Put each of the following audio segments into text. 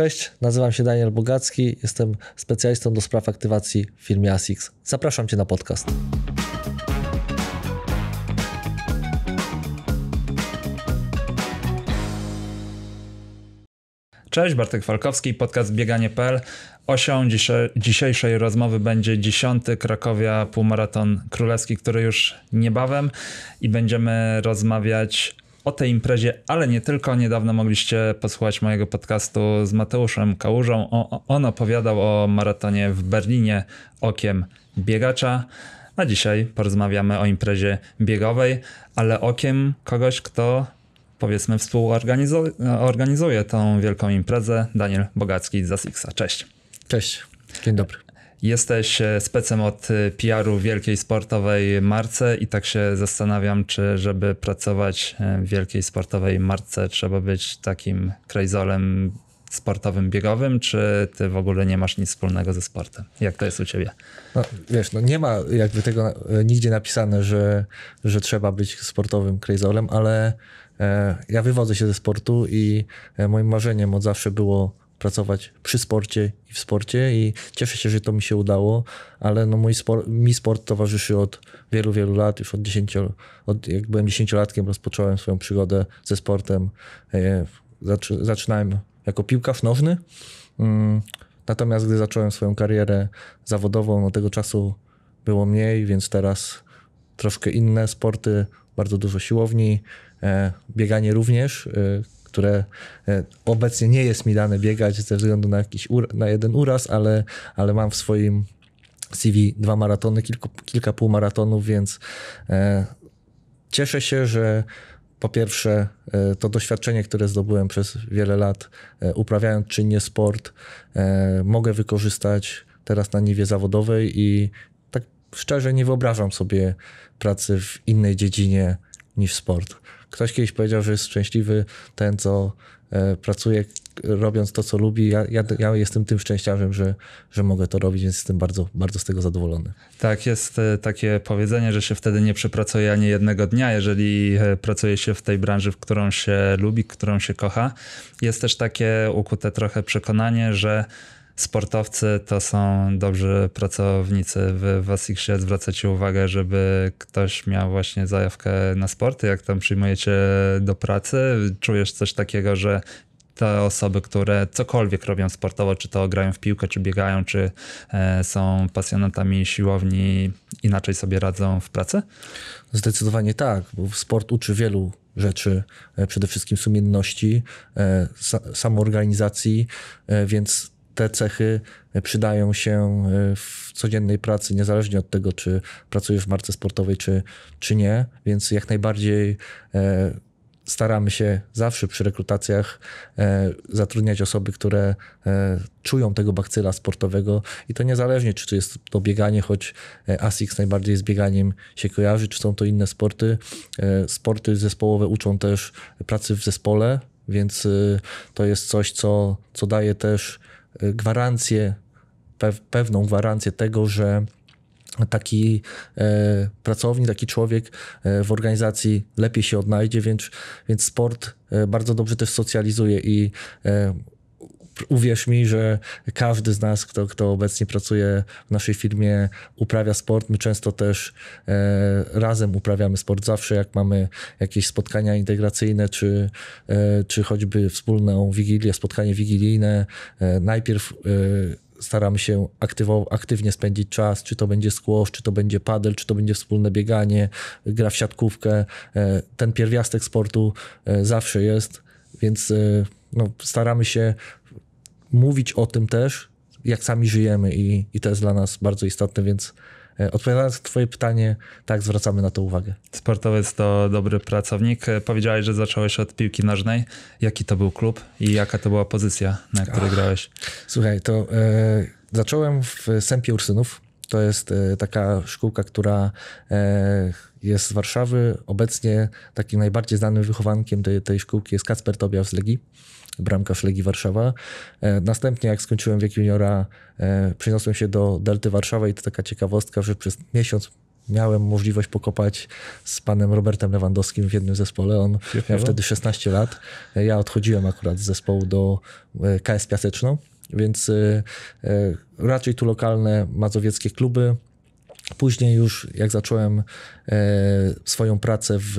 Cześć, nazywam się Daniel Bogacki, jestem specjalistą do spraw aktywacji w firmie ASICS. Zapraszam Cię na podcast. Cześć, Bartek Falkowski, podcast Bieganie.pl. Osią dzisiejszej rozmowy będzie dziesiąty Krakowia Półmaraton Królewski, który już niebawem i będziemy rozmawiać o tej imprezie, ale nie tylko. Niedawno mogliście posłuchać mojego podcastu z Mateuszem Kałużą. O, on opowiadał o maratonie w Berlinie okiem biegacza. A dzisiaj porozmawiamy o imprezie biegowej, ale okiem kogoś, kto powiedzmy współorganizuje tą wielką imprezę, Daniel Bogacki z Asixa. Cześć. Cześć. Dzień dobry. Jesteś e, specem od e, PR-u wielkiej sportowej marce i tak się zastanawiam, czy żeby pracować e, w wielkiej sportowej marce trzeba być takim krajzolem sportowym, biegowym, czy ty w ogóle nie masz nic wspólnego ze sportem? Jak to jest u ciebie? No, wiesz, no nie ma jakby tego nigdzie napisane, że, że trzeba być sportowym krejzolem, ale e, ja wywodzę się ze sportu i moim marzeniem od zawsze było pracować przy sporcie i w sporcie i cieszę się, że to mi się udało, ale no mój mi sport towarzyszy od wielu, wielu lat, już od 10, od jak byłem dziesięciolatkiem rozpocząłem swoją przygodę ze sportem. E, zaczynałem jako piłkarz nożny, mm, natomiast gdy zacząłem swoją karierę zawodową, no tego czasu było mniej, więc teraz troszkę inne sporty, bardzo dużo siłowni, e, bieganie również, e, które e, obecnie nie jest mi dane biegać ze względu na jakiś na jeden uraz, ale, ale mam w swoim CV dwa maratony, kilku, kilka półmaratonów, więc e, cieszę się, że po pierwsze, e, to doświadczenie, które zdobyłem przez wiele lat, e, uprawiając czynnie sport, mogę wykorzystać teraz na niwie zawodowej i tak szczerze nie wyobrażam sobie pracy w innej dziedzinie niż sport. Ktoś kiedyś powiedział, że jest szczęśliwy ten, co e, pracuje robiąc to, co lubi. Ja, ja, ja, jestem tym szczęściarzem, że, że mogę to robić, więc jestem bardzo, bardzo z tego zadowolony. Tak, jest e, takie powiedzenie, że się wtedy nie przepracuje ani jednego dnia, jeżeli e, pracuje się w tej branży, w którą się lubi, którą się kocha. Jest też takie ukute trochę przekonanie, że sportowcy to są dobrzy pracownicy. Wy, was ich się zwracacie uwagę, żeby ktoś miał właśnie zajawkę na sporty, jak tam przyjmujecie do pracy? Czujesz coś takiego, że te osoby, które cokolwiek robią sportowo, czy to grają w piłkę, czy biegają, czy e, są pasjonatami siłowni, inaczej sobie radzą w pracy? Zdecydowanie tak, bo sport uczy wielu rzeczy, e, przede wszystkim sumienności, e, samoorganizacji, więc te cechy przydają się e, w codziennej pracy, niezależnie od tego, czy pracujesz w marce sportowej, czy, czy nie. Więc jak najbardziej e, staramy się zawsze przy rekrutacjach e, zatrudniać osoby, które czują tego bakcyla sportowego i to niezależnie, czy to jest to bieganie, choć ASICS najbardziej z bieganiem się kojarzy, czy są to inne sporty. Sporty zespołowe uczą też pracy w zespole, więc to jest coś, co, co daje też gwarancję, pewną gwarancję tego, że taki e, pracownik, taki człowiek e, w organizacji lepiej się odnajdzie, więc, więc sport e, bardzo dobrze też socjalizuje i uwierz mi, że każdy z nas, kto, kto obecnie pracuje w naszej firmie, uprawia sport. My często też e, razem uprawiamy sport. Zawsze jak mamy jakieś spotkania integracyjne, czy, e, czy choćby wspólną wigilię, spotkanie wigilijne, e, najpierw e, staramy się aktywo, aktywnie spędzić czas, czy to będzie squash, czy to będzie padel, czy to będzie wspólne bieganie, gra w siatkówkę. E, ten pierwiastek sportu e, zawsze jest, więc no, staramy się mówić o tym też, jak sami żyjemy i, i to jest dla nas bardzo istotne, więc e, Odpowiadając na Twoje pytanie, tak, zwracamy na to uwagę. Sportowiec to dobry pracownik. E, powiedziałeś, że zacząłeś od piłki nożnej. Jaki to był klub i jaka to była pozycja, na której Ach, grałeś? Słuchaj, to e, zacząłem w Sępie Ursynów. To jest e, taka szkółka, która e, jest z Warszawy. Obecnie takim najbardziej znanym wychowankiem tej, tej szkółki jest Kacper Tobia z Legii bramka Legii Warszawa. E, następnie jak skończyłem wiek juniora, e, przeniosłem się do Delty Warszawa i to taka ciekawostka, że przez miesiąc miałem możliwość pokopać z panem Robertem Lewandowskim w jednym zespole. On miał wtedy 16 lat. E, ja odchodziłem akurat z zespołu do KS Piaseczno, więc raczej tu lokalne mazowieckie kluby. Później już jak zacząłem swoją pracę w,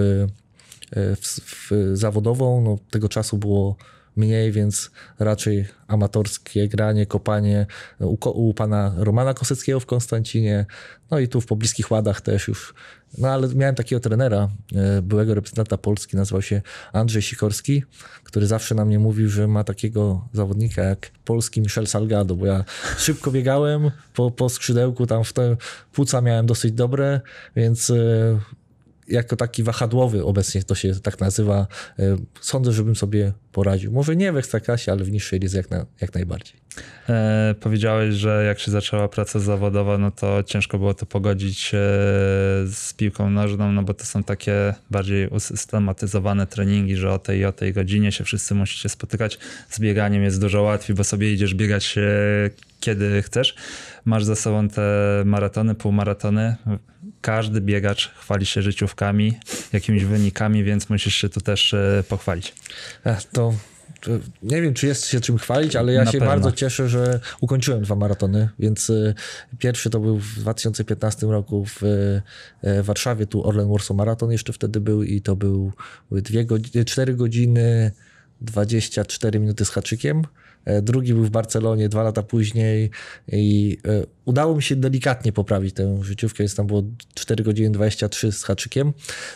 w, w zawodową, no, tego czasu było mniej, więc raczej amatorskie granie, kopanie u, u pana Romana Koseckiego w Konstancinie, no i tu w pobliskich Ładach też już. No ale miałem takiego trenera, e, byłego reprezentanta Polski, nazywał się Andrzej Sikorski, który zawsze na mnie mówił, że ma takiego zawodnika jak polski Michel Salgado, bo ja szybko biegałem po, po skrzydełku, tam w te płuca miałem dosyć dobre, więc e, jako taki wahadłowy, obecnie to się tak nazywa, e, sądzę, żebym sobie poradził. Może nie w ekstraklasie, ale w niższej lidze jak, na, jak najbardziej. E, powiedziałeś, że jak się zaczęła praca zawodowa, no to ciężko było to pogodzić e, z piłką nożną, no bo to są takie bardziej usystematyzowane treningi, że o tej i o tej godzinie się wszyscy musicie spotykać. Z bieganiem jest dużo łatwiej, bo sobie idziesz biegać e, kiedy chcesz. Masz za sobą te maratony, półmaratony każdy biegacz chwali się życiówkami, jakimiś wynikami, więc musisz się tu też e, pochwalić. E, to nie wiem, czy jest się czym chwalić, ale ja Na się pewno. bardzo cieszę, że ukończyłem dwa maratony, więc e, pierwszy to był w 2015 roku w, Warszawie, tu Orlen Warsaw Maraton jeszcze wtedy był i to był, były dwie godziny, 4 godziny 24 minuty z haczykiem. E, drugi był w Barcelonie dwa lata później i e, udało mi się delikatnie poprawić tę życiówkę, jest tam było 4 godziny 23 z haczykiem,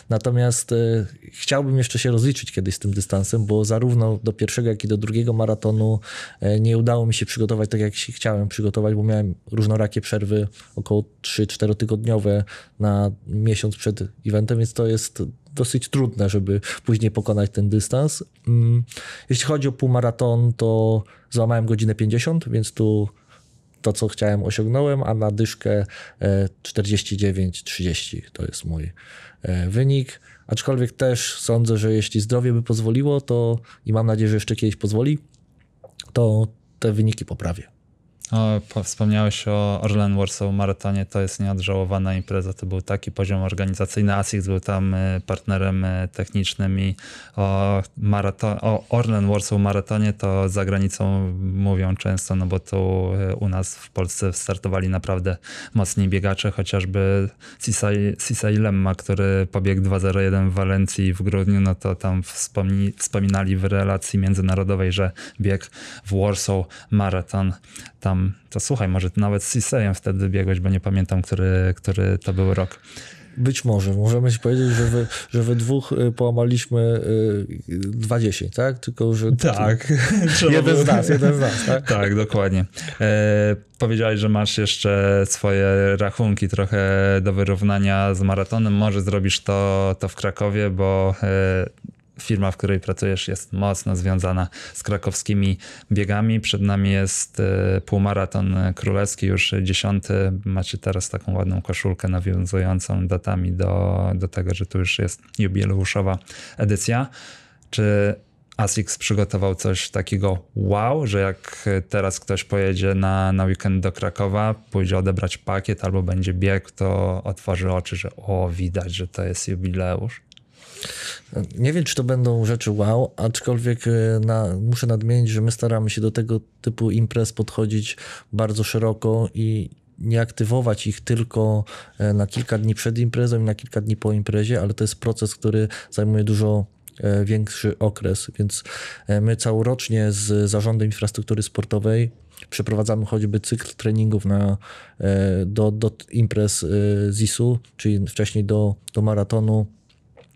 natomiast e, chciałbym jeszcze się rozliczyć kiedyś z tym dystansem, bo zarówno do pierwszego, jak i do drugiego maratonu nie udało mi się przygotować tak, jak się chciałem przygotować, bo miałem różnorakie przerwy, około 3-4 tygodniowe na miesiąc przed eventem, więc to jest dosyć trudne, żeby później pokonać ten dystans. Mm, jeśli chodzi o półmaraton, to złamałem godzinę 50, więc tu to, co chciałem, osiągnąłem, a na dyszkę 49-30 e, to jest mój e, wynik. Aczkolwiek też sądzę, że jeśli zdrowie by pozwoliło, to i mam nadzieję, że jeszcze kiedyś pozwoli, to te wyniki poprawię. O, no, wspomniałeś o Orlen Warsaw Maratonie, to jest nieodżałowana impreza, to był taki poziom organizacyjny, ASICS był tam y, partnerem y, technicznym i o, marato, o Orlen Warsaw Maratonie to za granicą mówią często, no bo tu y, u nas w Polsce startowali naprawdę mocni biegacze, chociażby Sisai Lemma, który pobiegł 2.01 w Walencji w grudniu, no to tam wspomni, wspominali w relacji międzynarodowej, że bieg w Warsaw Maraton tam to słuchaj, może ty nawet z Cisejem wtedy biegłeś, bo nie pamiętam, który, który to był rok. Być może. Możemy ci powiedzieć, że wy, że wy dwóch y, połamaliśmy 20, y, tak? Tylko, że... Tak. jeden z nas, jeden z nas, tak? tak dokładnie. E, powiedziałeś, że masz jeszcze swoje rachunki trochę do wyrównania z maratonem. Może zrobisz to, to w Krakowie, bo e, firma, w której pracujesz, jest mocno związana z krakowskimi biegami. Przed nami jest e, półmaraton królewski, już dziesiąty. Macie teraz taką ładną koszulkę nawiązującą datami do, do tego, że tu już jest jubileuszowa edycja. Czy ASICS przygotował coś takiego wow, że jak teraz ktoś pojedzie na, na weekend do Krakowa, pójdzie odebrać pakiet albo będzie bieg, to otworzy oczy, że o, widać, że to jest jubileusz? Nie wiem, czy to będą rzeczy wow, aczkolwiek e, na, muszę nadmienić, że my staramy się do tego typu imprez podchodzić bardzo szeroko i nie aktywować ich tylko e, na kilka dni przed imprezą i na kilka dni po imprezie, ale to jest proces, który zajmuje dużo e, większy okres, więc my całorocznie z zarządem infrastruktury sportowej przeprowadzamy choćby cykl treningów na, do, do imprez ZIS-u, czyli wcześniej do, do maratonu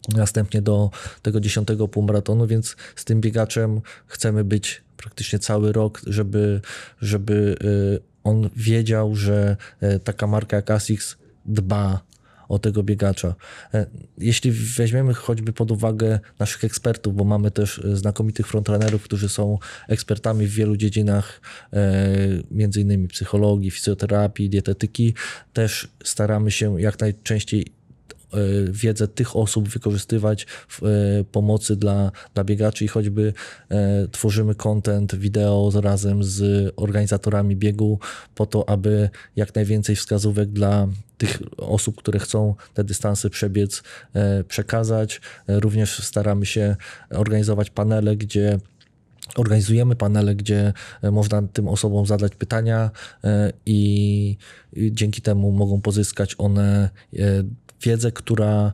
następnie do tego dziesiątego półmaratonu, więc z tym biegaczem chcemy być praktycznie cały rok, żeby, żeby y, on wiedział, że y, taka marka jak ASICS dba o tego biegacza. Y, jeśli weźmiemy choćby pod uwagę naszych ekspertów, bo mamy też znakomitych frontrunnerów, którzy są ekspertami w wielu dziedzinach, między innymi psychologii, fizjoterapii, dietetyki, też staramy się jak najczęściej E, wiedzę tych osób wykorzystywać w e, pomocy dla, dla biegaczy i choćby e, tworzymy content wideo razem z organizatorami biegu po to, aby jak najwięcej wskazówek dla tych osób, które chcą te dystanse przebiec, przekazać. Również staramy się organizować panele, gdzie Organizujemy panele, gdzie e, można tym osobom zadać pytania e, i dzięki temu mogą pozyskać one e, wiedzę, która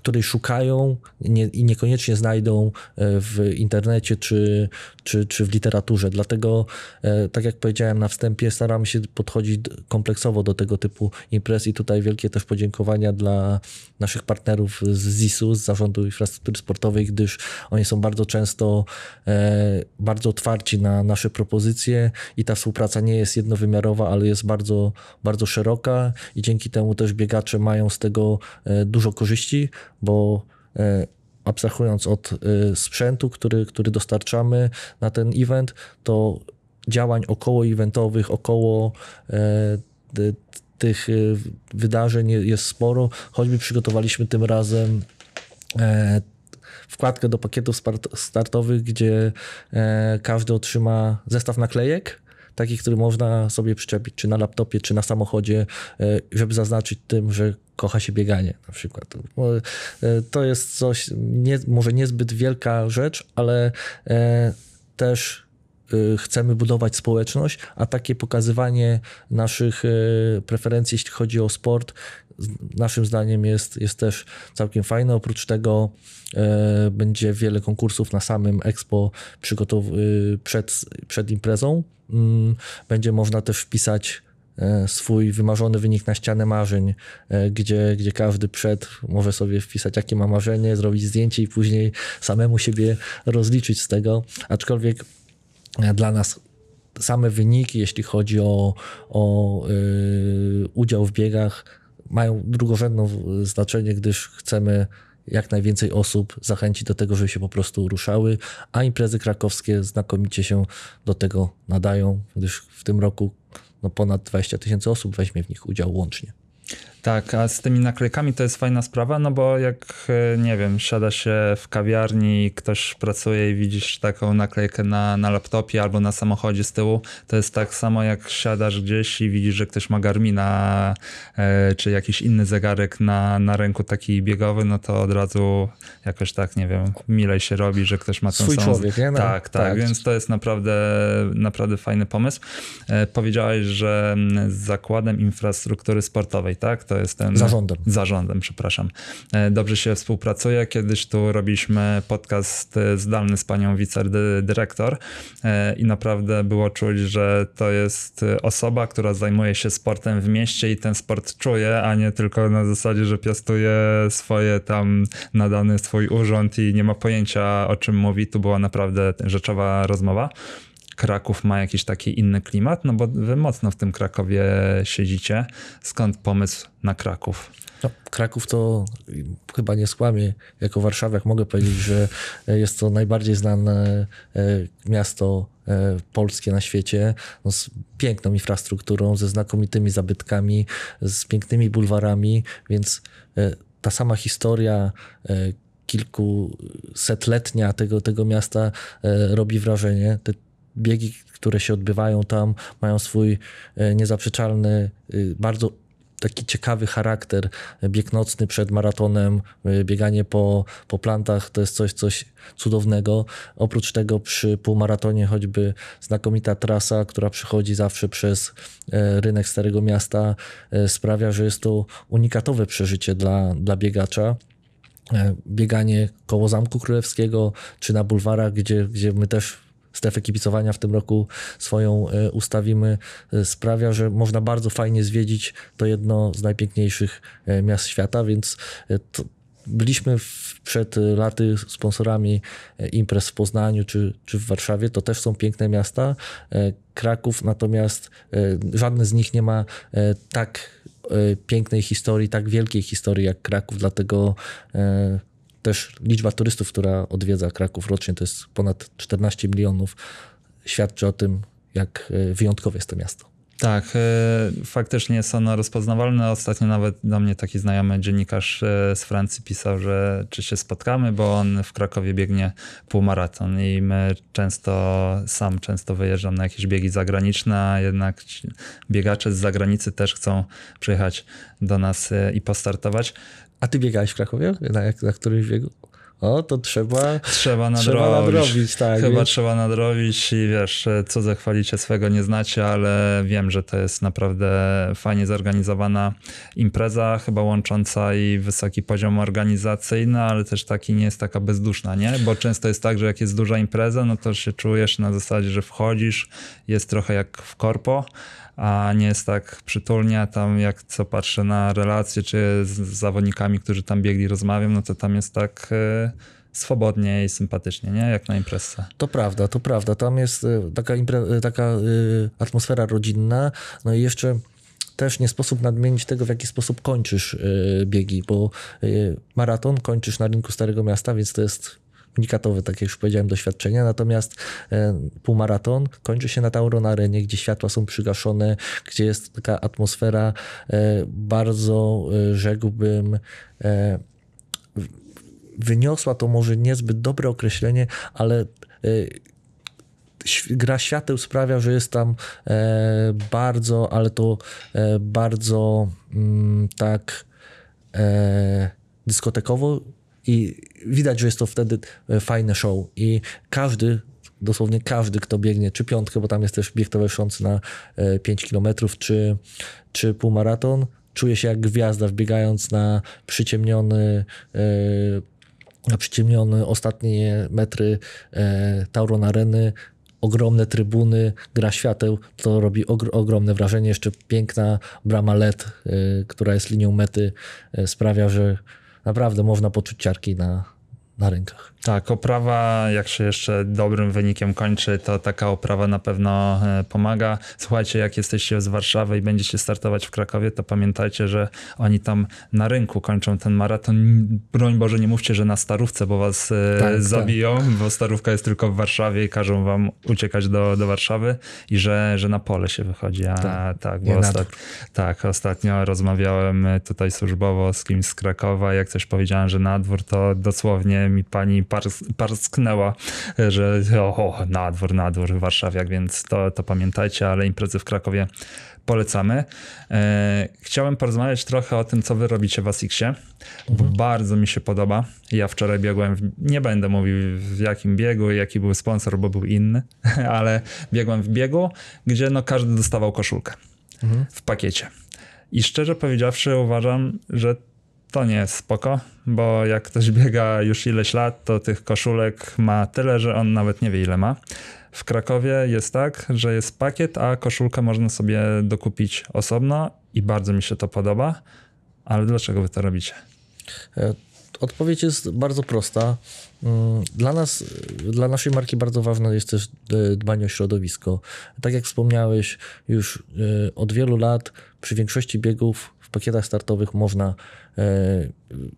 której szukają nie, i niekoniecznie znajdą e, w internecie czy, czy, czy w literaturze. Dlatego, e, tak jak powiedziałem na wstępie, staramy się podchodzić kompleksowo do tego typu imprez i tutaj wielkie też podziękowania dla naszych partnerów z ZIS-u, z Zarządu Infrastruktury Sportowej, gdyż oni są bardzo często e, bardzo otwarci na nasze propozycje i ta współpraca nie jest jednowymiarowa, ale jest bardzo, bardzo szeroka i dzięki temu też biegacze mają z tego dużo korzyści, bo e, abstrahując od e, sprzętu, który, który dostarczamy na ten event, to działań około eventowych, około e, tych wydarzeń jest sporo. Choćby przygotowaliśmy tym razem wkładkę do pakietów startowych, gdzie każdy otrzyma zestaw naklejek takich, które można sobie przyczepić, czy na laptopie, czy na samochodzie, e, żeby zaznaczyć tym, że kocha się bieganie na przykład. E, to jest coś, nie, może niezbyt wielka rzecz, ale e, też Y, chcemy budować społeczność, a takie pokazywanie naszych y, preferencji, jeśli chodzi o sport, naszym zdaniem jest, jest też całkiem fajne. Oprócz tego y, będzie wiele konkursów na samym Expo przygotow- przed, przed imprezą. Mm, będzie można też wpisać swój wymarzony wynik na ścianę marzeń, gdzie, gdzie każdy przed może sobie wpisać, jakie ma marzenie, zrobić zdjęcie i później samemu siebie rozliczyć z tego. Aczkolwiek dla nas same wyniki, jeśli chodzi o, o y, udział w biegach, mają drugorzędne znaczenie, gdyż chcemy jak najwięcej osób zachęcić do tego, żeby się po prostu ruszały, a imprezy krakowskie znakomicie się do tego nadają, gdyż w tym roku no, ponad 20 tysięcy osób weźmie w nich udział łącznie. Tak, a z tymi naklejkami to jest fajna sprawa, no bo jak, e, nie wiem, siada się w kawiarni i ktoś pracuje i widzisz taką naklejkę na, na laptopie albo na samochodzie z tyłu, to jest tak samo jak siadasz gdzieś i widzisz, że ktoś ma Garmina e, czy jakiś inny zegarek na, na ręku taki biegowy, no to od razu jakoś tak, nie wiem, milej się robi, że ktoś ma ten Swój samą... człowiek, nie? No, tak, tak, tak, więc to jest naprawdę, naprawdę fajny pomysł. E, powiedziałeś, że z mm, zakładem infrastruktury sportowej, tak? to jest ten... Zarządem. Zarządem, przepraszam. E, dobrze się współpracuje. Kiedyś tu robiliśmy podcast e, zdalny z panią wicerdyrektor e, i naprawdę było czuć, że to jest osoba, która zajmuje się sportem w mieście i ten sport czuje, a nie tylko na zasadzie, że piastuje swoje tam nadany swój urząd i nie ma pojęcia o czym mówi. Tu była naprawdę rzeczowa rozmowa. Kraków ma jakiś taki inny klimat? No bo wy mocno w tym Krakowie siedzicie. Skąd pomysł na Kraków? No, Kraków to chyba nie skłamie. Jako warszawiak mogę powiedzieć, że e, jest to najbardziej znane e, miasto e, polskie na świecie, no z piękną infrastrukturą, ze znakomitymi zabytkami, z pięknymi bulwarami, więc ta sama historia kilkusetletnia tego, tego miasta robi wrażenie. Te biegi, które się odbywają tam, mają swój e, niezaprzeczalny, y, bardzo taki ciekawy charakter. Bieg nocny przed maratonem, y, bieganie po, po plantach to jest coś, coś cudownego. Oprócz tego przy półmaratonie choćby znakomita trasa, która przychodzi zawsze przez e, rynek Starego Miasta, e, sprawia, że jest to unikatowe przeżycie dla, dla biegacza bieganie koło Zamku Królewskiego, czy na bulwarach, gdzie, gdzie my też strefę kibicowania w tym roku swoją e, ustawimy, e, sprawia, że można bardzo fajnie zwiedzić to jedno z najpiękniejszych e, miast świata, więc to, byliśmy w, przed laty sponsorami imprez w Poznaniu czy, czy w Warszawie, to też są piękne miasta. Kraków natomiast żadne z nich nie ma tak pięknej historii, tak wielkiej historii jak Kraków, dlatego też liczba turystów, która odwiedza Kraków rocznie, to jest ponad 14 milionów, świadczy o tym, jak e, wyjątkowe jest to miasto. Tak, e, faktycznie jest ono rozpoznawalne. Ostatnio nawet do mnie taki znajomy dziennikarz e, z Francji pisał, że czy się spotkamy, bo on w Krakowie biegnie półmaraton i my często, sam często wyjeżdżam na jakieś biegi zagraniczne, a jednak biegacze z zagranicy też chcą przyjechać do nas i postartować. A ty biegałeś w Krakowie? Na, na którymś biegu? O, to trzeba. Trzeba nadrobić. Trzeba nadrobić tak, Chyba trzeba nadrobić i wiesz, co zachwalicie swego nie znacie, ale wiem, że to jest naprawdę fajnie zorganizowana impreza, chyba łącząca i wysoki poziom organizacyjny, ale też taki nie jest taka bezduszna, nie? Bo często jest tak, że jak jest duża impreza, no to się czujesz na zasadzie, że wchodzisz, jest trochę jak w korpo a nie jest tak przytulnie. Tam jak co patrzę na relacje, czy z zawodnikami, którzy tam biegli, rozmawiam, no to tam jest tak e, swobodnie i sympatycznie, nie? Jak na imprezę. To prawda, to prawda. Tam jest e, taka, e, taka atmosfera rodzinna, no i jeszcze też nie sposób nadmienić tego, w jaki sposób kończysz biegi, bo maraton kończysz na rynku Starego Miasta, więc to jest unikatowe, tak jak już powiedziałem, doświadczenie. Natomiast e, półmaraton kończy się na Tauro na arenie, gdzie światła są przygaszone, gdzie jest taka atmosfera e, bardzo, e, rzekłbym, wyniosła to może niezbyt dobre określenie, ale gra świateł sprawia, że jest tam bardzo, ale to bardzo mm, tak dyskotekowo i widać, że jest to wtedy e, fajne show i każdy dosłownie każdy, kto biegnie, czy piątkę, bo tam jest też bieg towarzyszący na 5 e, km, czy, czy półmaraton, czuje się jak gwiazda, wbiegając na przyciemniony. E, na przyciemniony ostatnie metry Tauron Areny, ogromne trybuny, gra świateł, to robi ogr ogromne wrażenie. Jeszcze piękna brama LED, y, która jest linią mety, y, sprawia, że Naprawdę można poczuć ciarki na, na rynkach. Tak, oprawa, jak się jeszcze dobrym wynikiem kończy, to taka oprawa na pewno e, pomaga. Słuchajcie, jak jesteście z Warszawy i będziecie startować w Krakowie, to pamiętajcie, że oni tam na rynku kończą ten maraton. Broń Boże, nie mówcie, że na starówce, bo was e, tak, tak, zabiją, tak. bo starówka jest tylko w Warszawie i każą wam uciekać do, do Warszawy i że, że na pole się wychodzi. A, tak, tak, bo ostat... tak, ostatnio rozmawiałem e, tutaj służbowo z kimś z Krakowa, jak coś powiedziałem, że na dwór, to dosłownie mi pani parsknęła, że oho, na dwór, na dwór warszawiak, więc to, to pamiętajcie, ale imprezy w Krakowie polecamy. E, chciałem porozmawiać trochę o tym, co wy robicie w Asixie, bo mhm. bardzo mi się podoba. Ja wczoraj biegłem, w, nie będę mówił w jakim biegu i jaki był sponsor, bo był inny, ale biegłem w biegu, gdzie no każdy dostawał koszulkę mhm. w pakiecie. I szczerze powiedziawszy, uważam, że to nie jest spoko, bo jak ktoś biega już ileś lat, to tych koszulek ma tyle, że on nawet nie wie ile ma. W Krakowie jest tak, że jest pakiet, a koszulkę można sobie dokupić osobno i bardzo mi się to podoba. Ale dlaczego wy to robicie? E, odpowiedź jest bardzo prosta. Mm, dla nas, dla naszej marki bardzo ważne jest też e, dbanie o środowisko. Tak jak wspomniałeś, już e, od wielu lat przy większości biegów w pakietach startowych można e,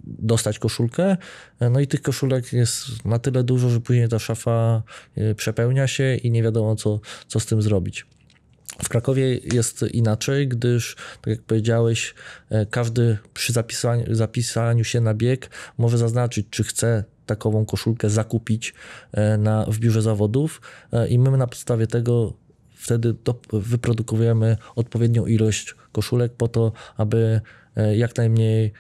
dostać koszulkę. E, no i tych koszulek jest na tyle dużo, że później ta szafa e, przepełnia się i nie wiadomo, co, co z tym zrobić. W Krakowie jest inaczej, gdyż, tak jak powiedziałeś, każdy przy zapisaniu, zapisaniu się na bieg może zaznaczyć, czy chce takową koszulkę zakupić na, w biurze zawodów i my na podstawie tego wtedy do, wyprodukujemy odpowiednią ilość koszulek po to, aby e, jak najmniej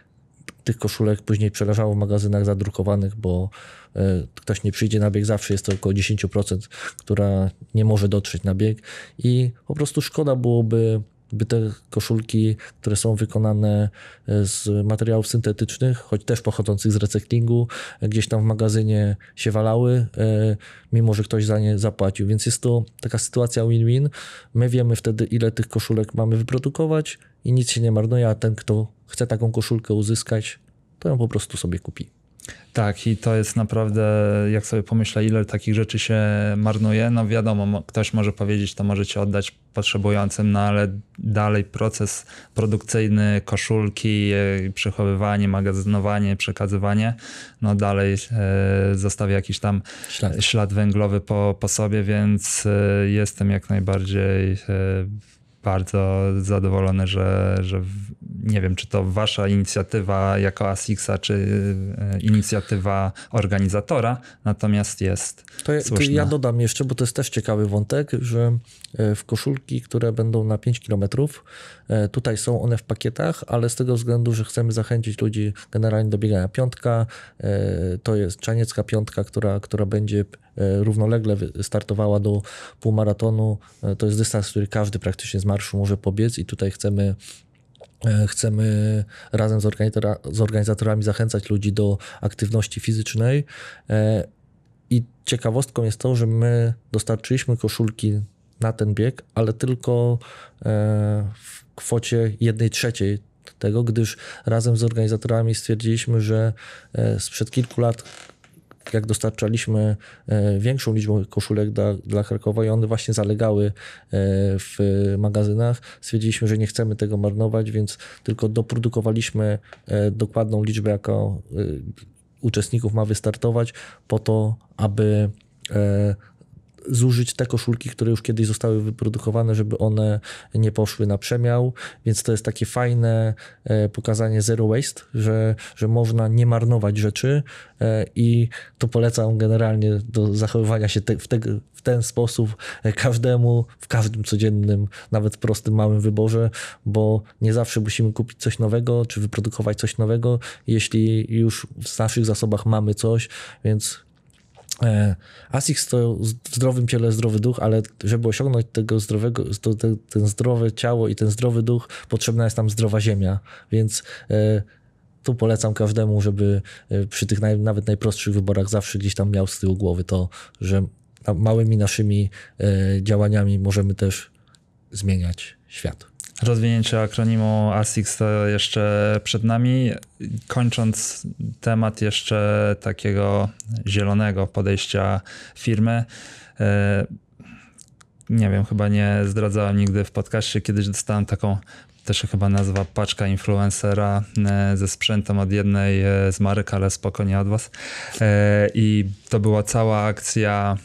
tych koszulek później przeleżało w magazynach zadrukowanych, bo e, ktoś nie przyjdzie na bieg, zawsze jest to około 10%, która nie może dotrzeć na bieg i po prostu szkoda byłoby by te koszulki, które są wykonane e, z materiałów syntetycznych, choć też pochodzących z recyklingu, gdzieś tam w magazynie się walały, e, mimo że ktoś za nie zapłacił. Więc jest to taka sytuacja win-win. My wiemy wtedy, ile tych koszulek mamy wyprodukować i nic się nie marnuje, a ten, kto chce taką koszulkę uzyskać, to ją po prostu sobie kupi. Tak, i to jest naprawdę, jak sobie pomyślę, ile takich rzeczy się marnuje. No wiadomo, ktoś może powiedzieć, to możecie oddać potrzebującym, no ale dalej proces produkcyjny, koszulki, e, przechowywanie, magazynowanie, przekazywanie, no dalej e, zostawia jakiś tam ślad, ślad węglowy po, po sobie, więc e, jestem jak najbardziej. E, bardzo zadowolony, że, że nie wiem, czy to wasza inicjatywa jako ASICSA, czy e, inicjatywa organizatora, natomiast jest to ja, to ja dodam jeszcze, bo to jest też ciekawy wątek, że e, w koszulki, które będą na 5 kilometrów, E, tutaj są one w pakietach, ale z tego względu, że chcemy zachęcić ludzi generalnie do biegania. Piątka e, to jest czaniecka piątka, która, która będzie e, równolegle startowała do półmaratonu. To jest dystans, który każdy praktycznie z marszu może pobiec i tutaj chcemy Chcemy razem z, organizatorami zachęcać ludzi do aktywności fizycznej. I ciekawostką jest to, że my dostarczyliśmy koszulki na ten bieg, ale tylko w kwocie jednej trzeciej tego, gdyż razem z organizatorami stwierdziliśmy, że e, sprzed kilku lat jak dostarczaliśmy e, większą liczbę koszulek dla, dla Krakowa i one właśnie zalegały e, w magazynach, stwierdziliśmy, że nie chcemy tego marnować, więc tylko doprodukowaliśmy dokładną liczbę, jaką uczestników ma wystartować, po to, aby zużyć te koszulki, które już kiedyś zostały wyprodukowane, żeby one nie poszły na przemiał, więc to jest takie fajne e, pokazanie zero waste, że, że można nie marnować rzeczy e, i to polecam generalnie do zachowywania się te, w, te, w ten sposób e, każdemu, w każdym codziennym, nawet prostym, małym wyborze, bo nie zawsze musimy kupić coś nowego, czy wyprodukować coś nowego, jeśli już w naszych zasobach mamy coś, więc E, ASICS to w zdrowym ciele zdrowy duch, ale żeby osiągnąć tego zdrowego, to te, ten zdrowe ciało i ten zdrowy duch, potrzebna jest tam zdrowa ziemia, więc e, tu polecam każdemu, żeby e, przy tych naj, nawet najprostszych wyborach zawsze gdzieś tam miał z tyłu głowy to, że małymi naszymi działaniami możemy też zmieniać świat. Rozwinięcie akronimu ASICS to jeszcze przed nami. Kończąc temat jeszcze takiego zielonego podejścia firmy. E, nie wiem, chyba nie zdradzałem nigdy w podcaście. Kiedyś dostałem taką też chyba nazwa paczka influencera e, ze sprzętem od jednej e, z marek, ale spokojnie od was. E, I to była cała akcja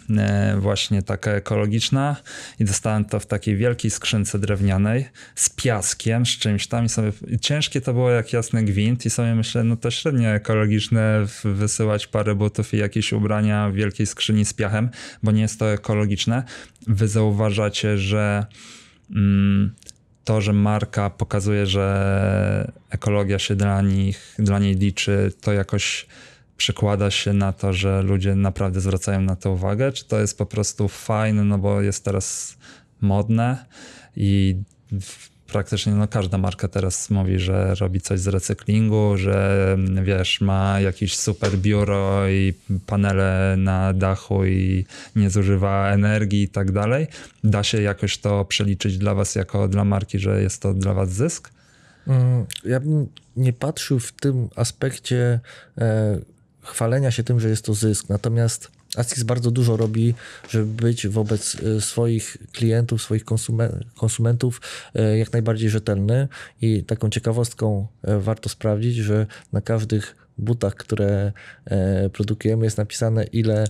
właśnie taka ekologiczna i dostałem to w takiej wielkiej skrzynce drewnianej z piaskiem, z czymś tam i sobie, ciężkie to było jak jasny gwint i sobie myślę, no to średnio ekologiczne wysyłać parę butów i jakieś ubrania w wielkiej skrzyni z piachem, bo nie jest to ekologiczne. Wy zauważacie, że mm, to, że marka pokazuje, że ekologia się dla nich, dla niej liczy, to jakoś przekłada się na to, że ludzie naprawdę zwracają na to uwagę? Czy to jest po prostu fajne, no bo jest teraz modne i praktycznie no, każda marka teraz mówi, że robi coś z recyklingu, że wiesz, ma jakieś super biuro i panele na dachu i nie zużywa energii i tak dalej. Da się jakoś to przeliczyć dla was jako dla marki, że jest to dla was zysk? Mm, ja bym nie patrzył w tym aspekcie e, chwalenia się tym, że jest to zysk. Natomiast Astis bardzo dużo robi, żeby być wobec e, swoich klientów, swoich konsumentów e, jak najbardziej rzetelny i taką ciekawostką e, warto sprawdzić, że na każdych butach, które produkujemy, jest napisane, ile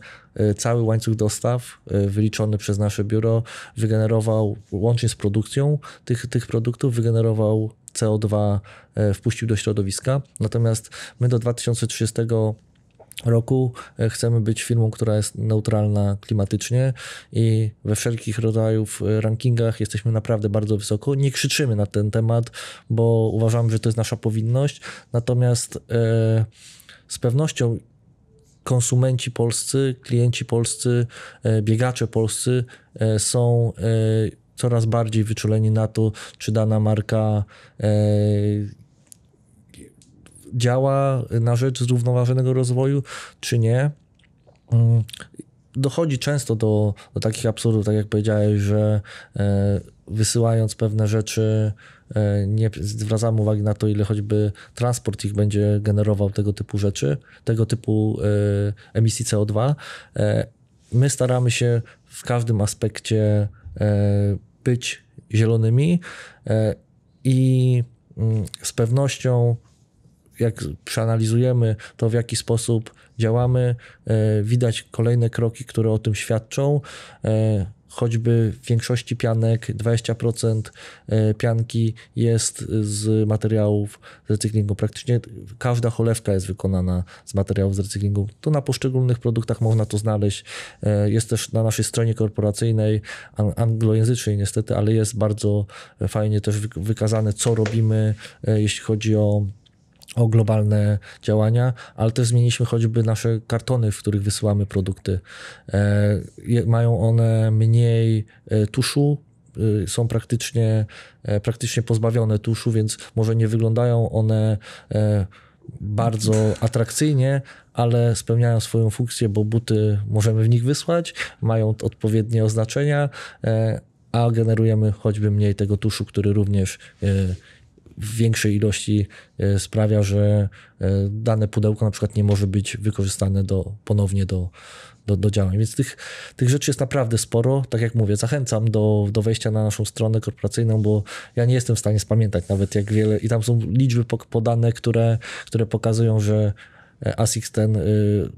cały łańcuch dostaw wyliczony przez nasze biuro wygenerował łącznie z produkcją tych, tych produktów, wygenerował CO2, wpuścił do środowiska. Natomiast my do 2030 roku e, chcemy być firmą, która jest neutralna klimatycznie i we wszelkich rodzajów e, rankingach jesteśmy naprawdę bardzo wysoko. Nie krzyczymy na ten temat, bo uważamy, że to jest nasza powinność. Natomiast e, z pewnością konsumenci polscy, klienci polscy, biegacze polscy są coraz bardziej wyczuleni na to, czy dana marka działa na rzecz zrównoważonego rozwoju, czy nie. Mm, dochodzi często do, do takich absurdów, tak jak powiedziałeś, że e, wysyłając pewne rzeczy, e, nie zwracamy uwagi na to, ile choćby transport ich będzie generował tego typu rzeczy, tego typu e, emisji CO2. My staramy się w każdym aspekcie być zielonymi i mm, z pewnością jak przeanalizujemy to, w jaki sposób działamy, e, widać kolejne kroki, które o tym świadczą e, choćby w większości pianek 20% e, pianki jest z materiałów z recyklingu. Praktycznie każda cholewka jest wykonana z materiałów z recyklingu. To na poszczególnych produktach można to znaleźć. Jest też na naszej stronie korporacyjnej, anglojęzycznej niestety, ale jest bardzo fajnie też wykazane, co robimy, jeśli chodzi o o globalne działania, ale też zmieniliśmy choćby nasze kartony, w których wysyłamy produkty. E, mają one mniej e, tuszu, e, są praktycznie, praktycznie pozbawione tuszu, więc może nie wyglądają one bardzo atrakcyjnie, ale spełniają swoją funkcję, bo buty możemy w nich wysłać, mają odpowiednie oznaczenia, a generujemy choćby mniej tego tuszu, który również w większej ilości e, sprawia, że e, dane pudełko na przykład nie może być wykorzystane do, ponownie do, do, do działań. Więc tych, tych rzeczy jest naprawdę sporo. Tak jak mówię, zachęcam do, do wejścia na naszą stronę korporacyjną, bo ja nie jestem w stanie spamiętać nawet jak wiele. I tam są liczby podane, które, które pokazują, że e, ASICS ten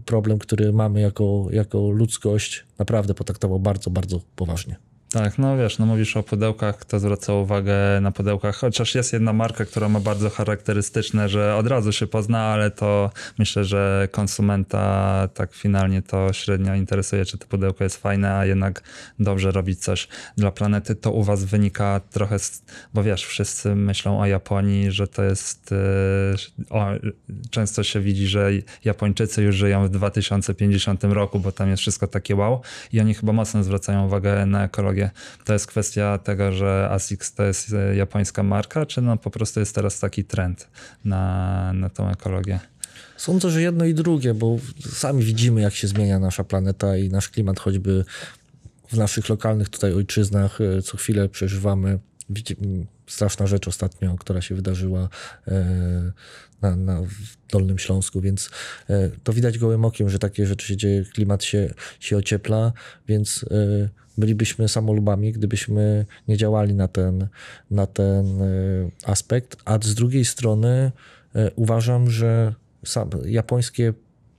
problem, który mamy jako, jako ludzkość, naprawdę potraktował bardzo, bardzo poważnie. Tak, no wiesz, no mówisz o pudełkach, kto zwraca uwagę na pudełkach, chociaż jest jedna marka, która ma bardzo charakterystyczne, że od razu się pozna, ale to myślę, że konsumenta tak finalnie to średnio interesuje, czy to pudełko jest fajne, a jednak dobrze robić coś dla planety. To u was wynika trochę, z, bo wiesz, wszyscy myślą o Japonii, że to jest, e, o, często się widzi, że Japończycy już żyją w 2050 roku, bo tam jest wszystko takie wow i oni chyba mocno zwracają uwagę na ekologię technologię. To jest kwestia tego, że ASICS to jest e, japońska marka, czy no po prostu jest teraz taki trend na, na tą ekologię? Sądzę, że jedno i drugie, bo sami widzimy, jak się zmienia nasza planeta i nasz klimat, choćby w naszych lokalnych tutaj ojczyznach e, co chwilę przeżywamy. straszna rzecz ostatnio, która się wydarzyła e, na, na Dolnym Śląsku, więc to widać gołym okiem, że takie rzeczy się dzieje, klimat się, się ociepla, więc bylibyśmy samolubami, gdybyśmy nie działali na ten, na ten e, aspekt, a z drugiej strony e, uważam, że sam, japońskie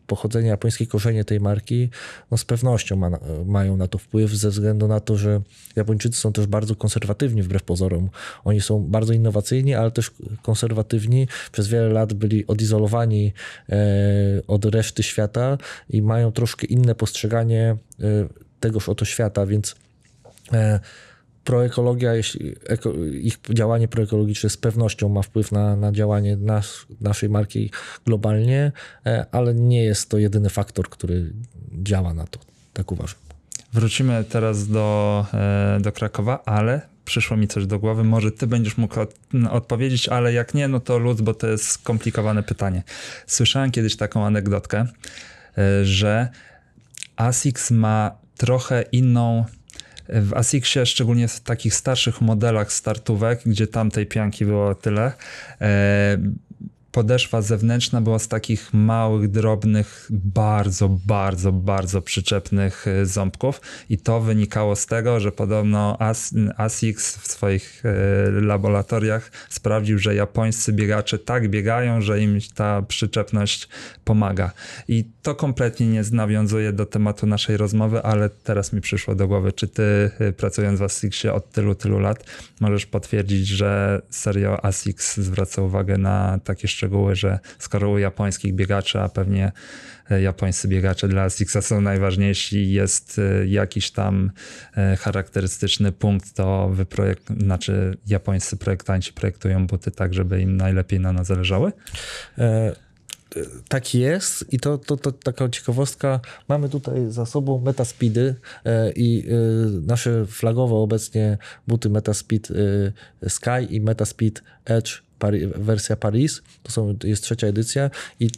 pochodzenie, japońskie korzenie tej marki no z pewnością ma, mają na to wpływ, ze względu na to, że Japończycy są też bardzo konserwatywni wbrew pozorom. Oni są bardzo innowacyjni, ale też konserwatywni. Przez wiele lat byli odizolowani e, od reszty świata i mają troszkę inne postrzeganie e, tegoż oto świata, więc e, proekologia, jeśli, eko, ich działanie proekologiczne z pewnością ma wpływ na, na działanie nas, naszej marki globalnie, e, ale nie jest to jedyny faktor, który działa na to. Tak uważam. Wrócimy teraz do, e, do Krakowa, ale przyszło mi coś do głowy. Może ty będziesz mógł od, odpowiedzieć, ale jak nie, no to lud, bo to jest skomplikowane pytanie. Słyszałem kiedyś taką anegdotkę, że ASICS ma trochę inną w ASICSie, szczególnie w takich starszych modelach startówek, gdzie tamtej pianki było tyle, e, podeszwa zewnętrzna była z takich małych, drobnych, bardzo, bardzo, bardzo przyczepnych e, ząbków i to wynikało z tego, że podobno ASICS w swoich e, laboratoriach sprawdził, że japońscy biegacze tak biegają, że im ta przyczepność pomaga. I to kompletnie nie nawiązuje do tematu naszej rozmowy, ale teraz mi przyszło do głowy, czy ty e, pracując w ASICSie od tylu, tylu lat możesz potwierdzić, że serio ASICS zwraca uwagę na takie szczegóły, że skoro japońskich biegaczy, a pewnie e, japońscy biegacze dla Sixa są najważniejsi, jest e, jakiś tam e, charakterystyczny punkt, to wyprojekt, znaczy japońscy projektanci projektują buty tak, żeby im najlepiej na nas zależały? E tak jest i to, to, to taka ciekawostka. Mamy tutaj za sobą Metaspeedy i nasze flagowe obecnie buty Metaspeed Sky i Metaspeed Edge Pari, wersja Paris, to są, jest trzecia edycja i e,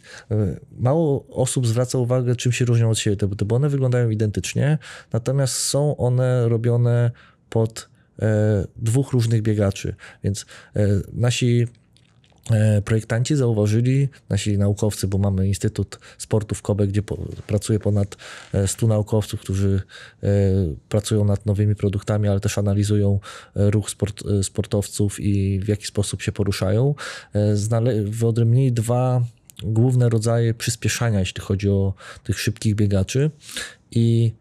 mało osób zwraca uwagę, czym się różnią od siebie te buty, bo one wyglądają identycznie, natomiast są one robione pod e, dwóch różnych biegaczy. Więc e, nasi E, projektanci zauważyli, nasi naukowcy, bo mamy Instytut Sportu w Kobe, gdzie po, pracuje ponad 100 e, naukowców, którzy e, pracują nad nowymi produktami, ale też analizują ruch sport, sportowców i w jaki sposób się poruszają. Znale- wyodrębnili dwa główne rodzaje przyspieszania, jeśli chodzi o tych szybkich biegaczy i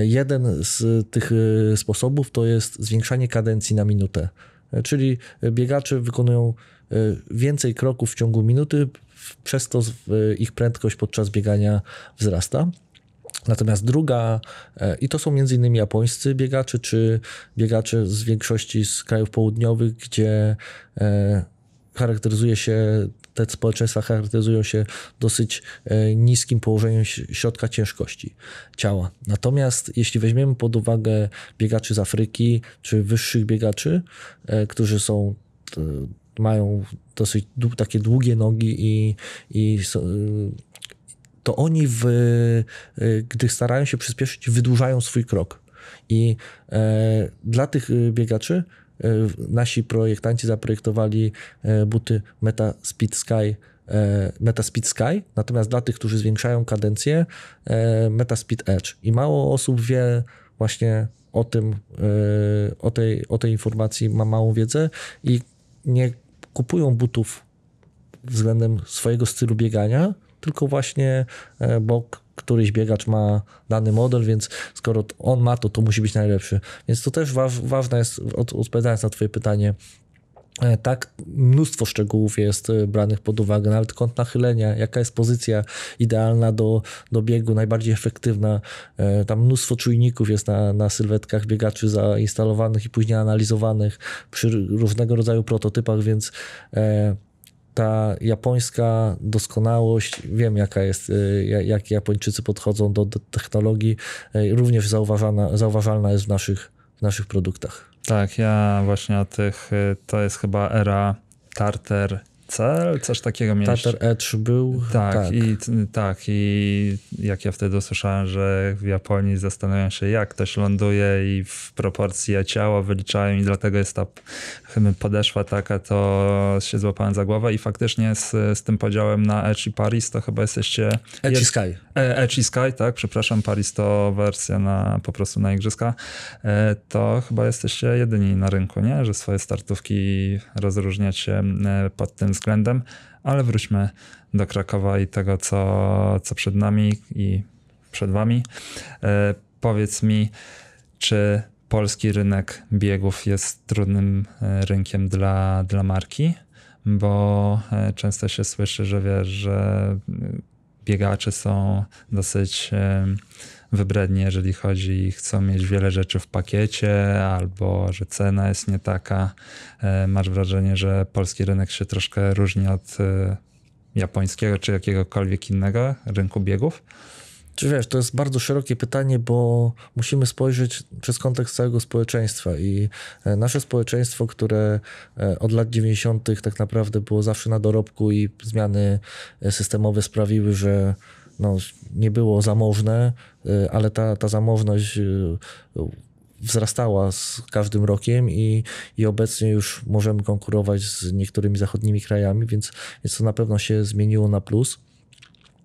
Jeden z tych sposobów to jest zwiększanie kadencji na minutę. Czyli biegacze wykonują Y, więcej kroków w ciągu minuty, przez to ich prędkość podczas biegania wzrasta. Natomiast druga, e, i to są m.in. japońscy biegacze, czy biegacze z większości z krajów południowych, gdzie e, charakteryzuje się, te społeczeństwa charakteryzują się dosyć e, niskim położeniem środka ciężkości ciała. Natomiast jeśli weźmiemy pod uwagę biegaczy z Afryki, czy wyższych biegaczy, którzy są mają dosyć takie długie nogi i, i to oni, w, gdy starają się przyspieszyć, wydłużają swój krok. I e, dla tych e, biegaczy e, nasi projektanci zaprojektowali buty Meta Speed Sky Meta Speed Sky, natomiast dla tych, którzy zwiększają kadencję, Meta Speed Edge. I mało osób wie właśnie o tym, o tej, o tej informacji, ma małą wiedzę i nie kupują butów względem swojego stylu biegania, tylko właśnie, e, bo któryś biegacz ma dany model, więc skoro on ma to, to musi być najlepszy. Więc to też wa ważne jest, odpowiadając na Twoje pytanie, E, tak, mnóstwo szczegółów jest e, branych pod uwagę, nawet kąt nachylenia, jaka jest pozycja idealna do, do biegu, najbardziej efektywna. E, tam mnóstwo czujników jest na, na sylwetkach biegaczy zainstalowanych i później analizowanych przy różnego rodzaju prototypach, więc ta japońska doskonałość, wiem jaka jest, jak Japończycy podchodzą do, technologii, również zauważalna, zauważalna jest w naszych, w naszych produktach. Tak, ja właśnie o tych, y, to jest chyba era Tarter cel, coś takiego miałeś. Tarter Edge był. Tak, tak, I, tak, i jak ja wtedy usłyszałem, że w Japonii zastanawiają się, jak ktoś ląduje i w proporcji ciała wyliczają i dlatego jest ta podeszła taka, to się złapałem za głowę i faktycznie z, z tym podziałem na Edge i Paris to chyba jesteście... Edge Sky. E, Edge i Sky, tak, przepraszam, Paris to wersja na, po prostu na igrzyska. E, to chyba jesteście jedyni na rynku, nie? Że swoje startówki rozróżniacie pod tym względem, ale wróćmy do Krakowa i tego, co, co przed nami i przed wami. E, powiedz mi, czy polski rynek biegów jest trudnym e, rynkiem dla, dla marki, bo e, często się słyszy, że wiesz, że e, biegacze są dosyć wybredni, jeżeli chodzi i chcą mieć wiele rzeczy w pakiecie, albo że cena jest nie taka. Masz wrażenie, że polski rynek się troszkę różni od japońskiego czy jakiegokolwiek innego rynku biegów? Czy wiesz, to jest bardzo szerokie pytanie, bo musimy spojrzeć przez kontekst całego społeczeństwa i e, nasze społeczeństwo, które e, od lat 90. tak naprawdę było zawsze na dorobku i zmiany e, systemowe sprawiły, że no, nie było zamożne, ale ta, ta zamożność wzrastała z każdym rokiem i, i obecnie już możemy konkurować z niektórymi zachodnimi krajami, więc, więc to na pewno się zmieniło na plus.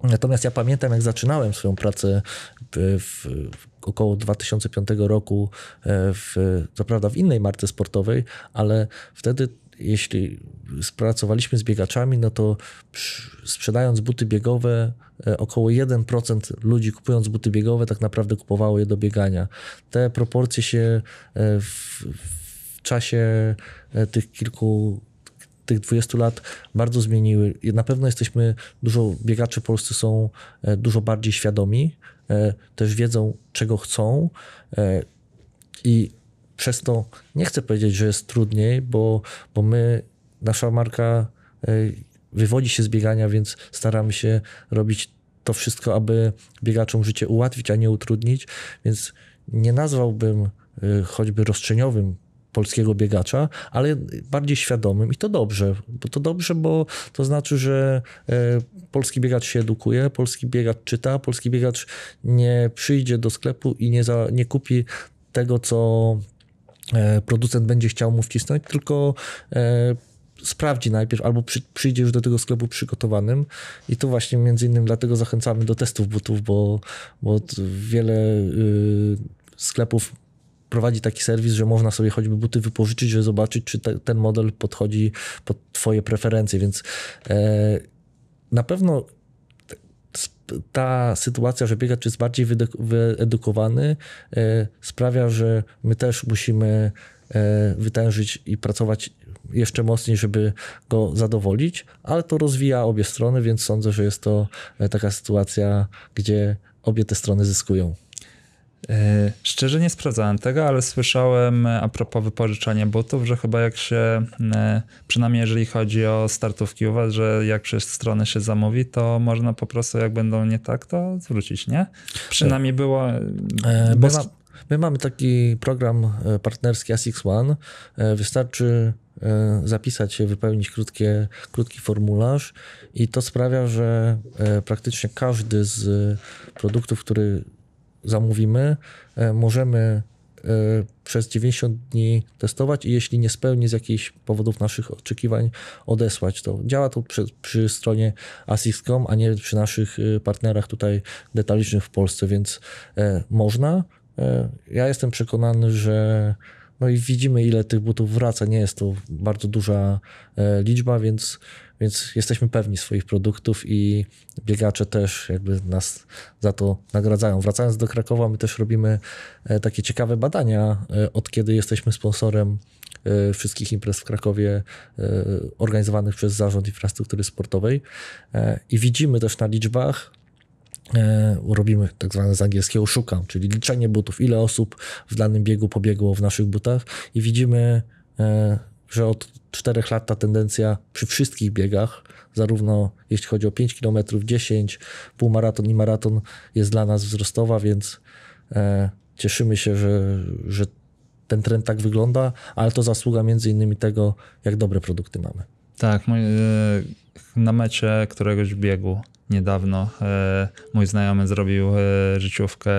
Natomiast ja pamiętam, jak zaczynałem swoją pracę e, w, w około 2005 roku, e, w, co prawda w innej marce sportowej, ale wtedy jeśli pracowaliśmy z biegaczami, no to sprzedając buty biegowe, e, około 1% ludzi kupując buty biegowe tak naprawdę kupowało je do biegania. Te proporcje się w, w czasie tych kilku tych 20 lat bardzo zmieniły. Na pewno jesteśmy, dużo biegaczy polscy są e, dużo bardziej świadomi, e, też wiedzą, czego chcą e, i przez to nie chcę powiedzieć, że jest trudniej, bo, bo my, nasza marka wywodzi się z biegania, więc staramy się robić to wszystko, aby biegaczom życie ułatwić, a nie utrudnić, więc nie nazwałbym choćby roszczeniowym polskiego biegacza, ale bardziej świadomym i to dobrze, bo to dobrze, bo to znaczy, że e, polski biegacz się edukuje, polski biegacz czyta, polski biegacz nie przyjdzie do sklepu i nie, za, nie kupi tego, co e, producent będzie chciał mu wcisnąć, tylko e, sprawdzi najpierw, albo przy, przyjdzie już do tego sklepu przygotowanym i to właśnie między innymi dlatego zachęcamy do testów butów, bo, bo wiele y, sklepów prowadzi taki serwis, że można sobie choćby buty wypożyczyć, żeby zobaczyć, czy te, ten model podchodzi pod Twoje preferencje. Więc e, na pewno ta sytuacja, że biegacz jest bardziej wyedukowany, e, sprawia, że my też musimy e, wytężyć i pracować jeszcze mocniej, żeby go zadowolić, ale to rozwija obie strony, więc sądzę, że jest to e, taka sytuacja, gdzie obie te strony zyskują. E, szczerze nie sprawdzałem tego, ale słyszałem e, a propos wypożyczania butów, że chyba jak się, e, przynajmniej jeżeli chodzi o startówki u was, że jak przez stronę się zamówi, to można po prostu jak będą nie tak, to zwrócić, nie? Przynajmniej było... E, ma, my mamy taki program partnerski ASICS One. Wystarczy zapisać się, wypełnić krótkie, krótki formularz i to sprawia, że praktycznie każdy z produktów, który zamówimy, e, możemy e, przez 90 dni testować i jeśli nie spełni z jakichś powodów naszych oczekiwań, odesłać to. Działa to przy, przy stronie ASIS.com, a nie przy naszych e, partnerach tutaj detalicznych w Polsce, więc można. Ja jestem przekonany, że no i widzimy ile tych butów wraca, nie jest to bardzo duża liczba, więc więc jesteśmy pewni swoich produktów i biegacze też jakby nas za to nagradzają. Wracając do Krakowa, my też robimy e, takie ciekawe badania, e, od kiedy jesteśmy sponsorem e, wszystkich imprez w Krakowie organizowanych przez Zarząd Infrastruktury Sportowej i widzimy też na liczbach, robimy tak zwane z angielskiego szukam, czyli liczenie butów, ile osób w danym biegu pobiegło w naszych butach i widzimy że od czterech lat ta tendencja przy wszystkich biegach, zarówno jeśli chodzi o 5 km, 10, półmaraton i maraton, jest dla nas wzrostowa, więc e, cieszymy się, że, że ten trend tak wygląda, ale to zasługa między innymi tego, jak dobre produkty mamy. Tak, e, na mecie któregoś biegu niedawno e, mój znajomy zrobił e, życiówkę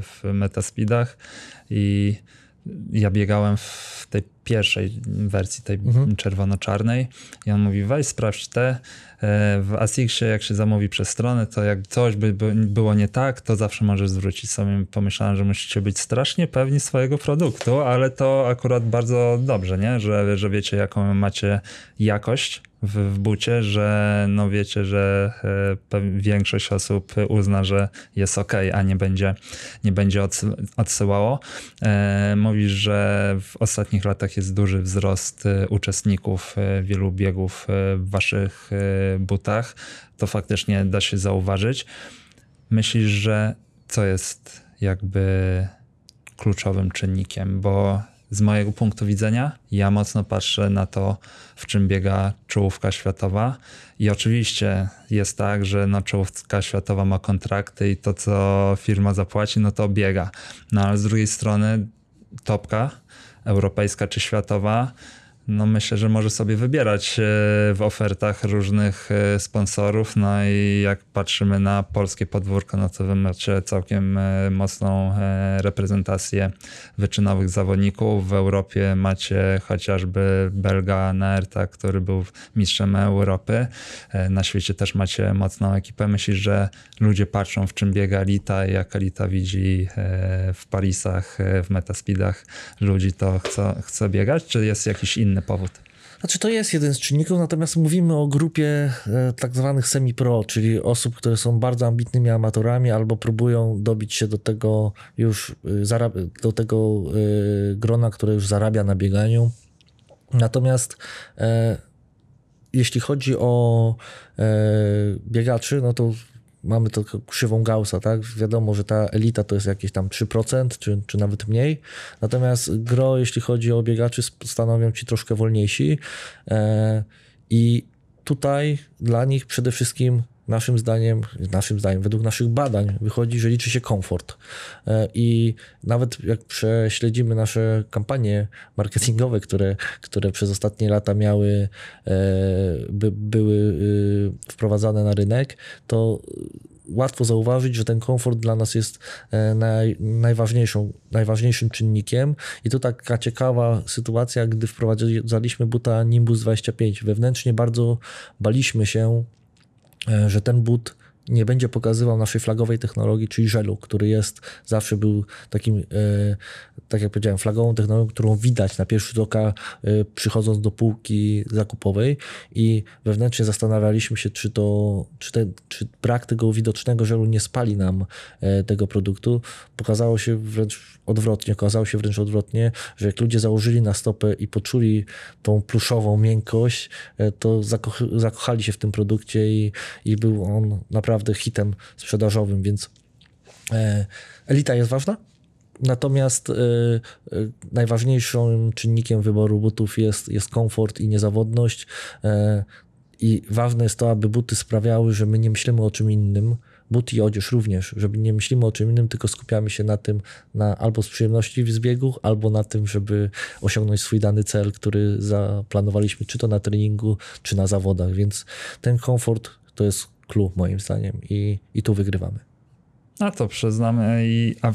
w MetaSpeedach i ja biegałem w tej pierwszej wersji, tej mhm. czerwono-czarnej i on mówi, weź sprawdź te, e, w ASICSie jak się zamówi przez stronę, to jak coś by było nie tak, to zawsze możesz zwrócić sobie. Pomyślałem, że musicie być strasznie pewni swojego produktu, ale to akurat bardzo dobrze, nie? Że, że wiecie jaką macie jakość w, w bucie, że no wiecie, że e, większość osób uzna, że jest ok, a nie będzie, nie będzie odsyłało. E, mówisz, że w ostatnich latach jest duży wzrost e, uczestników wielu biegów w waszych butach. To faktycznie da się zauważyć. Myślisz, że co jest jakby kluczowym czynnikiem, bo z mojego punktu widzenia ja mocno patrzę na to, w czym biega czołówka światowa. I oczywiście jest tak, że no, czołówka światowa ma kontrakty i to, co firma zapłaci, no to biega. No ale z drugiej strony topka europejska czy światowa no myślę, że może sobie wybierać e, w ofertach różnych e, sponsorów. No i jak patrzymy na polskie podwórko, no to wy macie całkiem e, mocną reprezentację wyczynowych zawodników. W Europie macie chociażby Belga Nerta, który był mistrzem Europy. Na świecie też macie mocną ekipę. Myślisz, że ludzie patrzą w czym biega Lita i jak Lita widzi w Parisach, w Metaspeedach ludzi, to chce, chce biegać? Czy jest jakiś inny inny powód. Znaczy to jest jeden z czynników, natomiast mówimy o grupie e, tak zwanych semi-pro, czyli osób, które są bardzo ambitnymi amatorami albo próbują dobić się do tego już y, do tego y, grona, które już zarabia na bieganiu. Natomiast e, jeśli chodzi o e, biegaczy, no to mamy tylko krzywą Gaussa, tak? Wiadomo, że ta elita to jest jakieś tam 3%, czy, czy nawet mniej. Natomiast gro, jeśli chodzi o biegaczy, stanowią ci troszkę wolniejsi. E, I tutaj dla nich przede wszystkim Naszym zdaniem, naszym zdaniem, według naszych badań wychodzi, że liczy się komfort. E, I nawet jak prześledzimy nasze kampanie marketingowe, które, które przez ostatnie lata miały, e, by, były y, wprowadzane na rynek, to łatwo zauważyć, że ten komfort dla nas jest e, naj, najważniejszą, najważniejszym czynnikiem. I to taka ciekawa sytuacja, gdy wprowadzaliśmy buta Nimbus 25. Wewnętrznie bardzo baliśmy się Euh, je t'aime, Bout. nie będzie pokazywał naszej flagowej technologii, czyli żelu, który jest, zawsze był takim, e, tak jak powiedziałem, flagową technologią, którą widać na pierwszy rzut oka, e, przychodząc do półki zakupowej i wewnętrznie zastanawialiśmy się, czy to, czy, te, czy brak tego widocznego żelu nie spali nam e, tego produktu. Pokazało się wręcz odwrotnie, okazało się wręcz odwrotnie, że jak ludzie założyli na stopę i poczuli tą pluszową miękkość, to zakochali się w tym produkcie i, i był on naprawdę naprawdę hitem sprzedażowym, więc e, elita jest ważna. Natomiast e, e, najważniejszym czynnikiem wyboru butów jest, jest komfort i niezawodność. I ważne jest to, aby buty sprawiały, że my nie myślimy o czym innym, but i odzież również, żeby nie myślimy o czym innym, tylko skupiamy się na tym, na albo z przyjemności w zbiegu, albo na tym, żeby osiągnąć swój dany cel, który zaplanowaliśmy, czy to na treningu, czy na zawodach. Więc ten komfort to jest clue moim zdaniem i, i tu wygrywamy. A no to przyznam. I, a, y,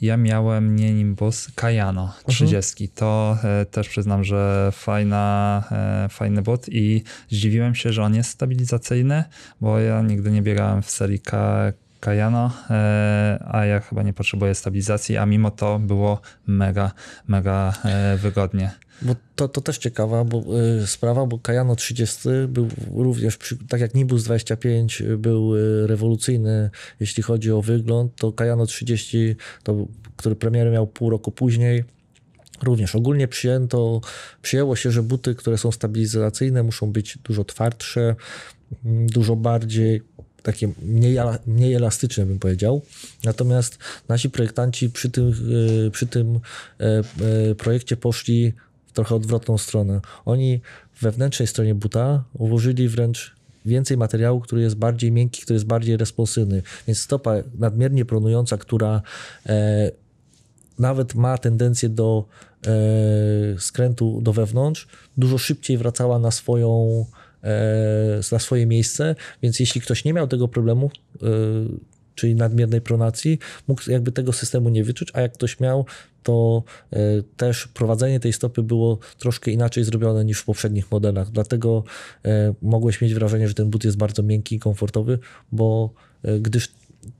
ja miałem nie Nimbus, Kajano 30. Mhm. To y, też przyznam, że fajna, y, fajny bot i zdziwiłem się, że on jest stabilizacyjny, bo ja nigdy nie biegałem w serii K Kajano, e, a ja chyba nie potrzebuję stabilizacji, a mimo to było mega, mega wygodnie. Bo to, to też ciekawa bo, y, sprawa, bo Kajano 30 był również, przy, tak jak Nibus 25 był y, rewolucyjny, jeśli chodzi o wygląd, to Kajano 30, to, który premier miał pół roku później, Również ogólnie przyjęto, przyjęło się, że buty, które są stabilizacyjne, muszą być dużo twardsze, mm, dużo bardziej takie mniej, mniej elastyczne, bym powiedział. Natomiast nasi projektanci przy tym, y, przy tym y, y, projekcie poszli w trochę odwrotną stronę. Oni wewnętrznej stronie buta ułożyli wręcz więcej materiału, który jest bardziej miękki, który jest bardziej responsywny. Więc stopa nadmiernie pronująca, która e, nawet ma tendencję do e, skrętu do wewnątrz, dużo szybciej wracała na swoją e, na swoje miejsce, więc jeśli ktoś nie miał tego problemu, e, czyli nadmiernej pronacji, mógł jakby tego systemu nie wyczuć, a jak ktoś miał, to e, też prowadzenie tej stopy było troszkę inaczej zrobione niż w poprzednich modelach. Dlatego e, mogłeś mieć wrażenie, że ten but jest bardzo miękki i komfortowy, bo e, gdyż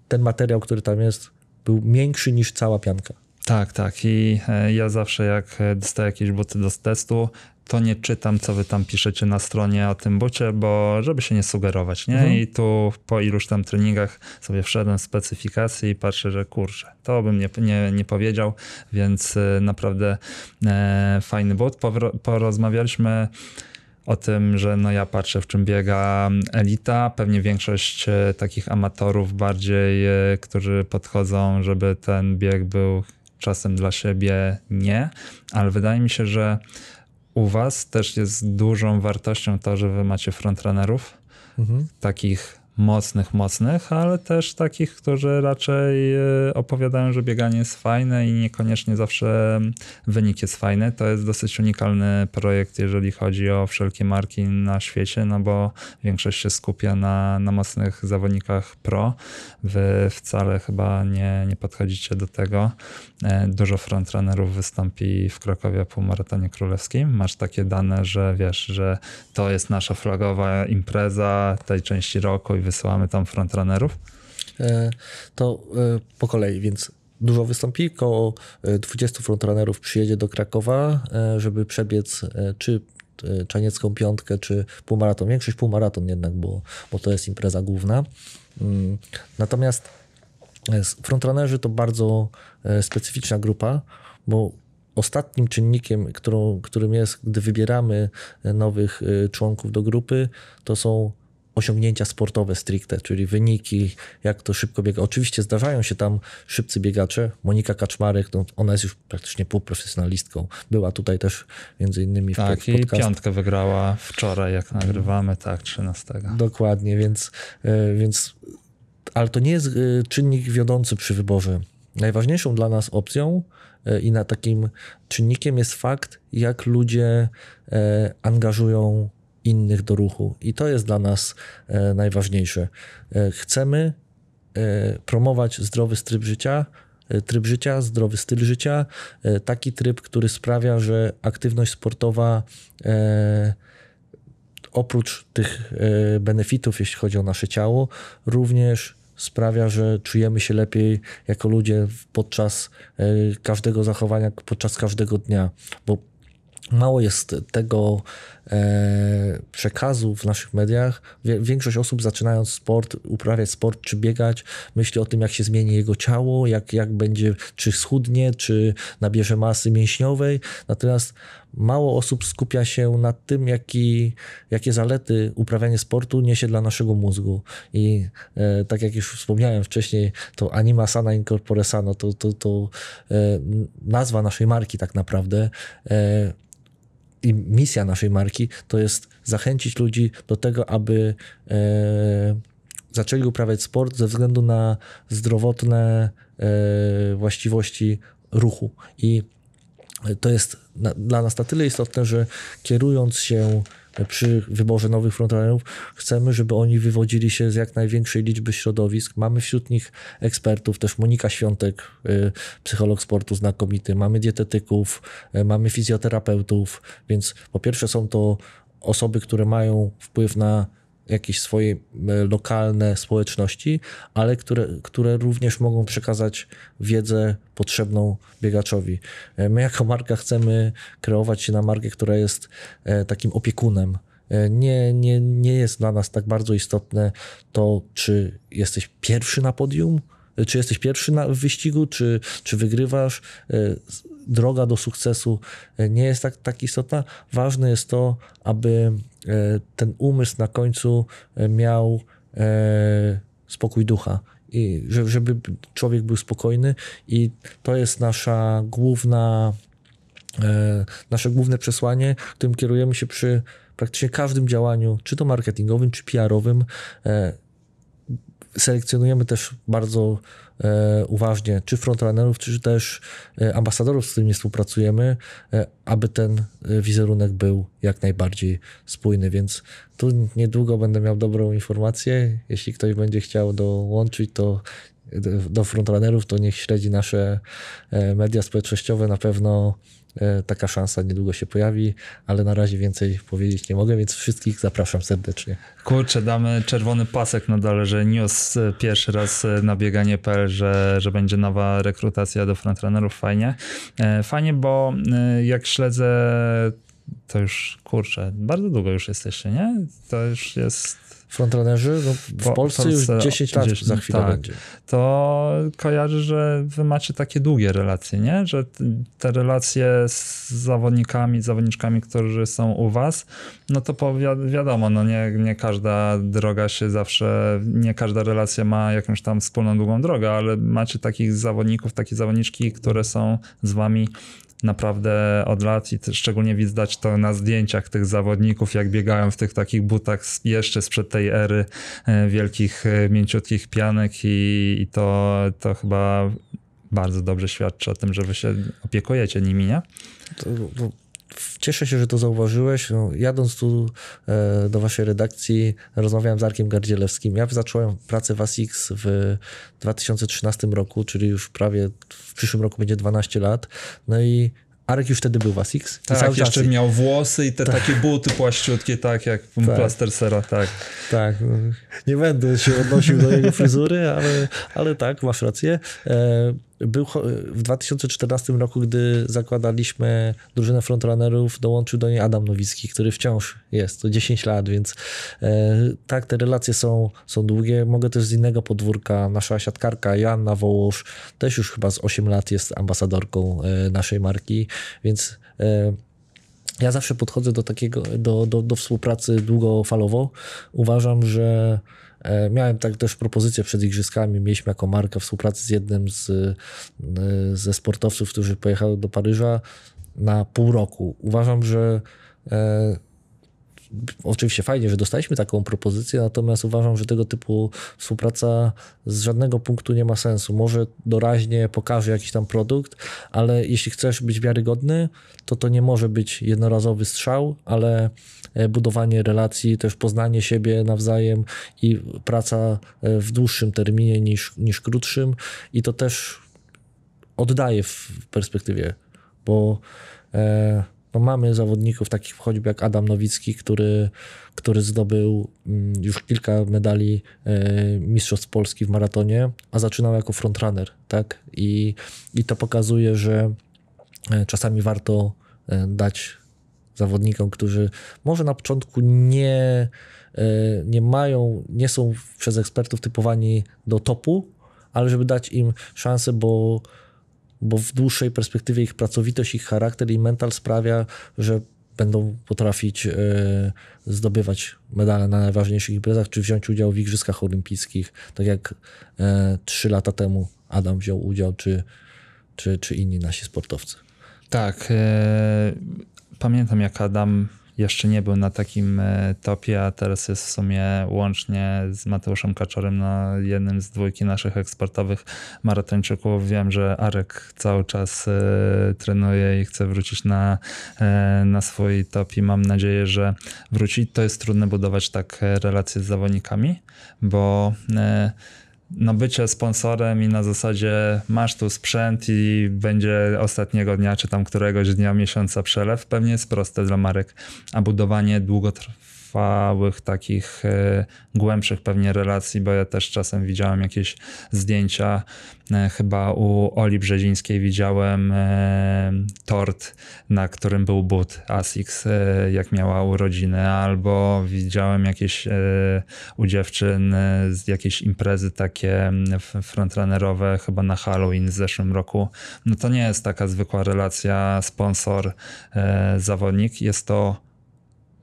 ten materiał, który tam jest, był miększy niż cała pianka. Tak, tak. I e, ja zawsze jak e, dostaję jakieś buty do testu, to nie czytam, co wy tam piszecie na stronie o tym bucie, bo żeby się nie sugerować, nie? Mhm. I tu po iluś tam treningach sobie wszedłem w specyfikacji i patrzę, że kurczę, to bym nie, nie, nie powiedział, więc e, naprawdę e, fajny but. Porozmawialiśmy o tym, że no ja patrzę, w czym biega elita. Pewnie większość takich amatorów bardziej, którzy podchodzą, żeby ten bieg był czasem dla siebie nie, ale wydaje mi się, że u Was też jest dużą wartością to, że Wy macie frontrunnerów, mhm. takich mocnych, mocnych, ale też takich, którzy raczej e, opowiadają, że bieganie jest fajne i niekoniecznie zawsze wynik jest fajny. To jest dosyć unikalny projekt, jeżeli chodzi o wszelkie marki na świecie, no bo większość się skupia na, na mocnych zawodnikach pro. Wy wcale chyba nie, nie podchodzicie do tego. E, dużo frontrunnerów wystąpi w Krakowie po maratonie królewskim. Masz takie dane, że wiesz, że to jest nasza flagowa impreza tej części roku i wysyłamy tam frontrunnerów? E, to e, po kolei, więc dużo wystąpi. Koło 20 e, frontrunnerów przyjedzie do Krakowa, żeby przebiec czy czaniecką piątkę, czy półmaraton. Większość półmaraton jednak, bo, bo to jest impreza główna. Mm, natomiast frontrunnerzy to bardzo specyficzna grupa, bo ostatnim czynnikiem, którą, którym jest, gdy wybieramy nowych członków do grupy, to są osiągnięcia sportowe stricte, czyli wyniki, jak to szybko biega. Oczywiście zdarzają się tam szybcy biegacze. Monika Kaczmarek, no ona jest już praktycznie półprofesjonalistką. Była tutaj też między innymi w tak, pod, podcast. piątkę wygrała wczoraj, jak nagrywamy, tak, 13. Dokładnie, więc, e, więc ale to nie jest e, czynnik wiodący przy wyborze. Najważniejszą dla nas opcją e, i na takim czynnikiem jest fakt, jak ludzie angażują innych do ruchu. I to jest dla nas e, najważniejsze. E, chcemy e, promować zdrowy tryb życia, tryb życia, zdrowy styl życia, taki tryb, który sprawia, że aktywność sportowa oprócz tych benefitów, jeśli chodzi o nasze ciało, również sprawia, że czujemy się lepiej jako ludzie podczas każdego zachowania, podczas każdego dnia, bo Mało jest tego e, przekazu w naszych mediach. Większość osób zaczynając sport, uprawiać sport czy biegać, myśli o tym, jak się zmieni jego ciało, jak, jak będzie, czy schudnie, czy nabierze masy mięśniowej. Natomiast mało osób skupia się na tym, jaki, jakie zalety uprawianie sportu niesie dla naszego mózgu. I e, tak jak już wspomniałem wcześniej, to anima sana incorpore sano to, to, to e, nazwa naszej marki tak naprawdę. E, i misja naszej marki to jest zachęcić ludzi do tego, aby e, zaczęli uprawiać sport ze względu na zdrowotne e, właściwości ruchu. I to jest na, dla nas na tyle istotne, że kierując się przy wyborze nowych frontlinerów chcemy, żeby oni wywodzili się z jak największej liczby środowisk. Mamy wśród nich ekspertów, też Monika Świątek, y, psycholog sportu znakomity, mamy dietetyków, y, mamy fizjoterapeutów, więc po pierwsze są to osoby, które mają wpływ na jakieś swoje e, lokalne społeczności, ale które, które również mogą przekazać wiedzę potrzebną biegaczowi. E, my jako marka chcemy kreować się na markę, która jest e, takim opiekunem nie, nie, nie jest dla nas tak bardzo istotne to, czy jesteś pierwszy na podium, czy jesteś pierwszy na, w wyścigu, czy, czy wygrywasz droga do sukcesu e, nie jest tak, tak istotna. Ważne jest to, aby e, ten umysł na końcu e, miał spokój ducha i żeby człowiek był spokojny i to jest nasza główna nasze główne przesłanie, którym kierujemy się przy praktycznie każdym działaniu, czy to marketingowym, czy PR-owym selekcjonujemy też bardzo e, uważnie, czy frontrunnerów, czy też e, ambasadorów, z którymi współpracujemy, e, aby ten wizerunek był jak najbardziej spójny. Więc tu niedługo będę miał dobrą informację. Jeśli ktoś będzie chciał dołączyć, to do frontrunnerów, to niech śledzi nasze media społecznościowe. Na pewno E, taka szansa niedługo się pojawi, ale na razie więcej powiedzieć nie mogę, więc wszystkich zapraszam serdecznie. Kurczę, damy czerwony pasek na dole, że news e, pierwszy raz e, na bieganie.pl, że, że będzie nowa rekrutacja do frontrunnerów. Fajnie. Fajnie, bo jak śledzę to już kurczę, bardzo długo już jesteście, nie? To już jest frontrunnerzy no, w po, Polsce, Polsce już 10 lat 10, za chwilę tak, będzie. To kojarzy, że wy macie takie długie relacje, nie? Że te relacje z zawodnikami, z zawodniczkami, którzy są u was, no to po, wiadomo, no nie, nie każda droga się zawsze, nie każda relacja ma jakąś tam wspólną długą drogę, ale macie takich zawodników, takie zawodniczki, które są z wami naprawdę od lat i szczególnie widać to na zdjęciach tych zawodników, jak biegają w tych takich butach jeszcze sprzed tej ery e, wielkich, e, mięciutkich pianek i, i to, to chyba bardzo dobrze świadczy o tym, że wy się opiekujecie nimi, nie? To, to Cieszę się, że to zauważyłeś. No, jadąc tu e, do waszej redakcji, rozmawiałem z Arkiem Gardzielewskim. Ja zacząłem pracę w ASICS w 2013 roku, czyli już prawie w przyszłym roku będzie 12 lat. No i Arek już wtedy był w ASICS. Tak, jeszcze czas... miał włosy i te tak. takie buty płaściutkie, tak jak tak. plastersera, tak. Tak, no. nie będę się odnosił do jego fryzury, ale, ale tak, masz rację. E, był w 2014 roku, gdy zakładaliśmy drużynę frontrunnerów, dołączył do niej Adam Nowicki, który wciąż jest, to 10 lat, więc e, tak, te relacje są, są długie. Mogę też z innego podwórka, nasza siatkarka Joanna Wołosz, też już chyba z 8 lat jest ambasadorką e, naszej marki, więc e, ja zawsze podchodzę do takiego, do, do, do współpracy długofalowo. Uważam, że E, miałem tak też propozycję przed igrzyskami. Mieliśmy jako marka współpracę z jednym z, e, ze sportowców, którzy pojechali do Paryża na pół roku. Uważam, że e, oczywiście fajnie, że dostaliśmy taką propozycję, natomiast uważam, że tego typu współpraca z żadnego punktu nie ma sensu. Może doraźnie pokaże jakiś tam produkt, ale jeśli chcesz być wiarygodny, to to nie może być jednorazowy strzał, ale E, budowanie relacji, też poznanie siebie nawzajem i praca e, w dłuższym terminie niż, niż krótszym. I to też oddaje w perspektywie, bo e, no mamy zawodników takich choćby jak Adam Nowicki, który, który zdobył mm, już kilka medali Mistrzostw Polski w maratonie, a zaczynał jako frontrunner, tak? I, i to pokazuje, że czasami warto dać zawodnikom, którzy może na początku nie, e, nie mają, nie są przez ekspertów typowani do topu, ale żeby dać im szansę, bo, bo w dłuższej perspektywie ich pracowitość, ich charakter i mental sprawia, że będą potrafić e, zdobywać medale na najważniejszych imprezach, czy wziąć udział w Igrzyskach Olimpijskich, tak jak e, trzy lata temu Adam wziął udział, czy, czy, czy inni nasi sportowcy. Tak, pamiętam jak Adam jeszcze nie był na takim e, topie, a teraz jest w sumie łącznie z Mateuszem Kaczorem na jednym z dwójki naszych eksportowych maratończyków. Wiem, że Arek cały czas e, trenuje i chce wrócić na, e, na swój top i mam nadzieję, że wróci. To jest trudne budować tak relacje z zawodnikami, bo no bycie sponsorem i na zasadzie masz tu sprzęt i będzie ostatniego dnia czy tam któregoś dnia miesiąca przelew pewnie jest proste dla marek, a budowanie długotrwałe trwałych, takich e, głębszych pewnie relacji, bo ja też czasem widziałem jakieś zdjęcia. E, chyba u Oli Brzezińskiej widziałem e, tort, na którym był but Asics, jak miała urodziny, albo widziałem jakieś u dziewczyn jakieś imprezy takie frontrunerowe, chyba na Halloween w zeszłym roku. No to nie jest taka zwykła relacja sponsor-zawodnik. Jest to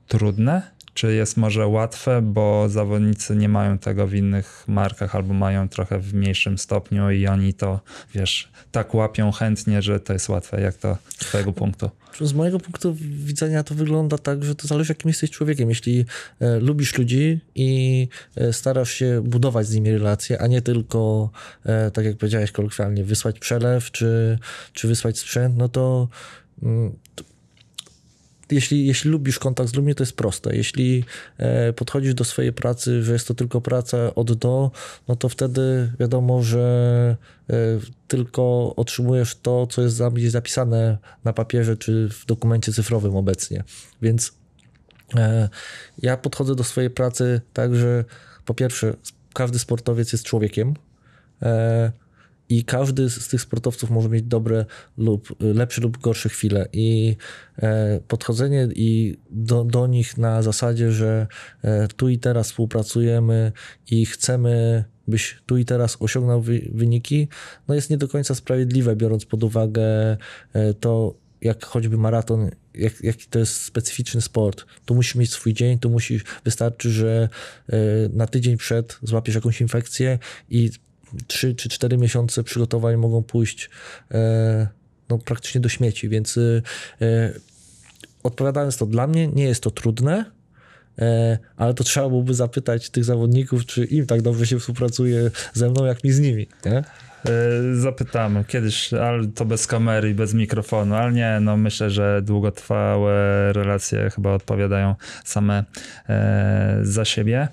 trudne, czy jest może łatwe, bo zawodnicy nie mają tego w innych markach albo mają trochę w mniejszym stopniu i oni to, wiesz, tak łapią chętnie, że to jest łatwe. Jak to z twojego punktu? Z mojego punktu widzenia to wygląda tak, że to zależy jakim jesteś człowiekiem. Jeśli e, lubisz ludzi i e, starasz się budować z nimi relacje, a nie tylko, e, tak jak powiedziałeś kolokwialnie, wysłać przelew czy, czy wysłać sprzęt, no to, mm, to jeśli, jeśli lubisz kontakt z ludźmi, to jest proste. Jeśli e, podchodzisz do swojej pracy, że jest to tylko praca od do, no to wtedy wiadomo, że e, tylko otrzymujesz to, co jest zapisane na papierze czy w dokumencie cyfrowym obecnie. Więc e, ja podchodzę do swojej pracy tak, że po pierwsze, każdy sportowiec jest człowiekiem i każdy z tych sportowców może mieć dobre lub lepsze lub gorsze chwile i e, podchodzenie i do, do nich na zasadzie, że e, tu i teraz współpracujemy i chcemy byś tu i teraz osiągnął wyniki, no jest nie do końca sprawiedliwe, biorąc pod uwagę e, to, jak choćby maraton, jak, jaki to jest specyficzny sport. Tu musisz mieć swój dzień, tu musi wystarczy, że na tydzień przed złapiesz jakąś infekcję i 3 czy 4 miesiące przygotowań mogą pójść e, no, praktycznie do śmieci, więc e, e, odpowiadając to, dla mnie nie jest to trudne, ale to trzeba byłoby zapytać tych zawodników, czy im tak dobrze się współpracuje ze mną, jak mi z nimi. Nie? Zapytamy kiedyś, ale to bez kamery i bez mikrofonu, ale nie, no myślę, że długotrwałe relacje chyba odpowiadają same za siebie.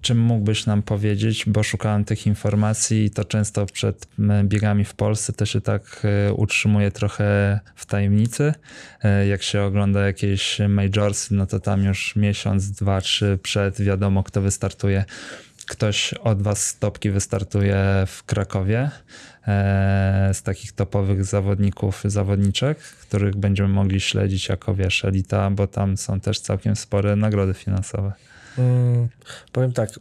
Czym mógłbyś nam powiedzieć, bo szukałem tych informacji i to często przed biegami w Polsce też się tak e, utrzymuje trochę w tajemnicy. E, jak się ogląda jakieś majorsy, no to tam już miesiąc, dwa, trzy przed wiadomo kto wystartuje. Ktoś od was stopki wystartuje w Krakowie e, z takich topowych zawodników, zawodniczek, których będziemy mogli śledzić jako wiesz, elita, bo tam są też całkiem spore nagrody finansowe. Mm, powiem tak. Y,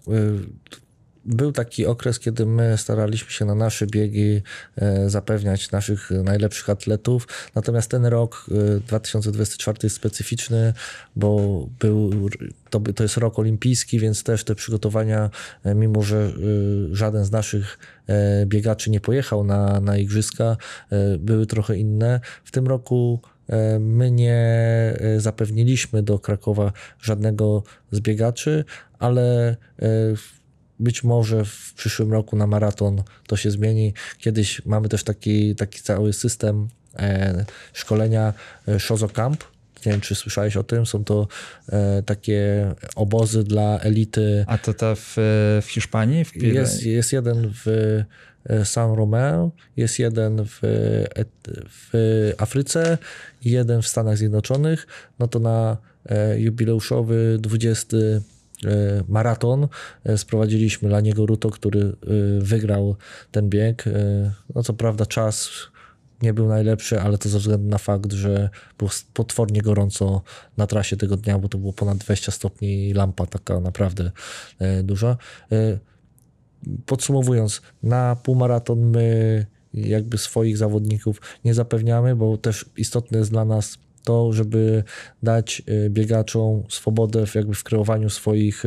był taki okres, kiedy my staraliśmy się na nasze biegi y, zapewniać naszych najlepszych atletów. Natomiast ten rok 2024 y, jest specyficzny, bo był, to, to jest rok olimpijski, więc też te przygotowania, e, mimo że żaden z naszych e, biegaczy nie pojechał na, na igrzyska, e, były trochę inne. W tym roku E, my nie e, zapewniliśmy do Krakowa żadnego zbiegaczy, ale e, być może w przyszłym roku na maraton to się zmieni. Kiedyś mamy też taki, taki cały system szkolenia Shozo Camp, nie wiem, czy słyszałeś o tym, są to e, takie obozy dla elity. A to ta w, w Hiszpanii? W jest, jest jeden w e, San Romeo, jest jeden w, e, w Afryce jeden w Stanach Zjednoczonych. No to na e, jubileuszowy 20 e, maraton. Sprowadziliśmy Laniego Ruto, który wygrał ten bieg. No co prawda czas nie był najlepszy, ale to ze względu na fakt, że było potwornie gorąco na trasie tego dnia, bo to było ponad 20 stopni i lampa taka naprawdę e, duża. E, podsumowując, na półmaraton my jakby swoich zawodników nie zapewniamy, bo też istotne jest dla nas to, żeby dać e, biegaczom swobodę w, jakby w kreowaniu swoich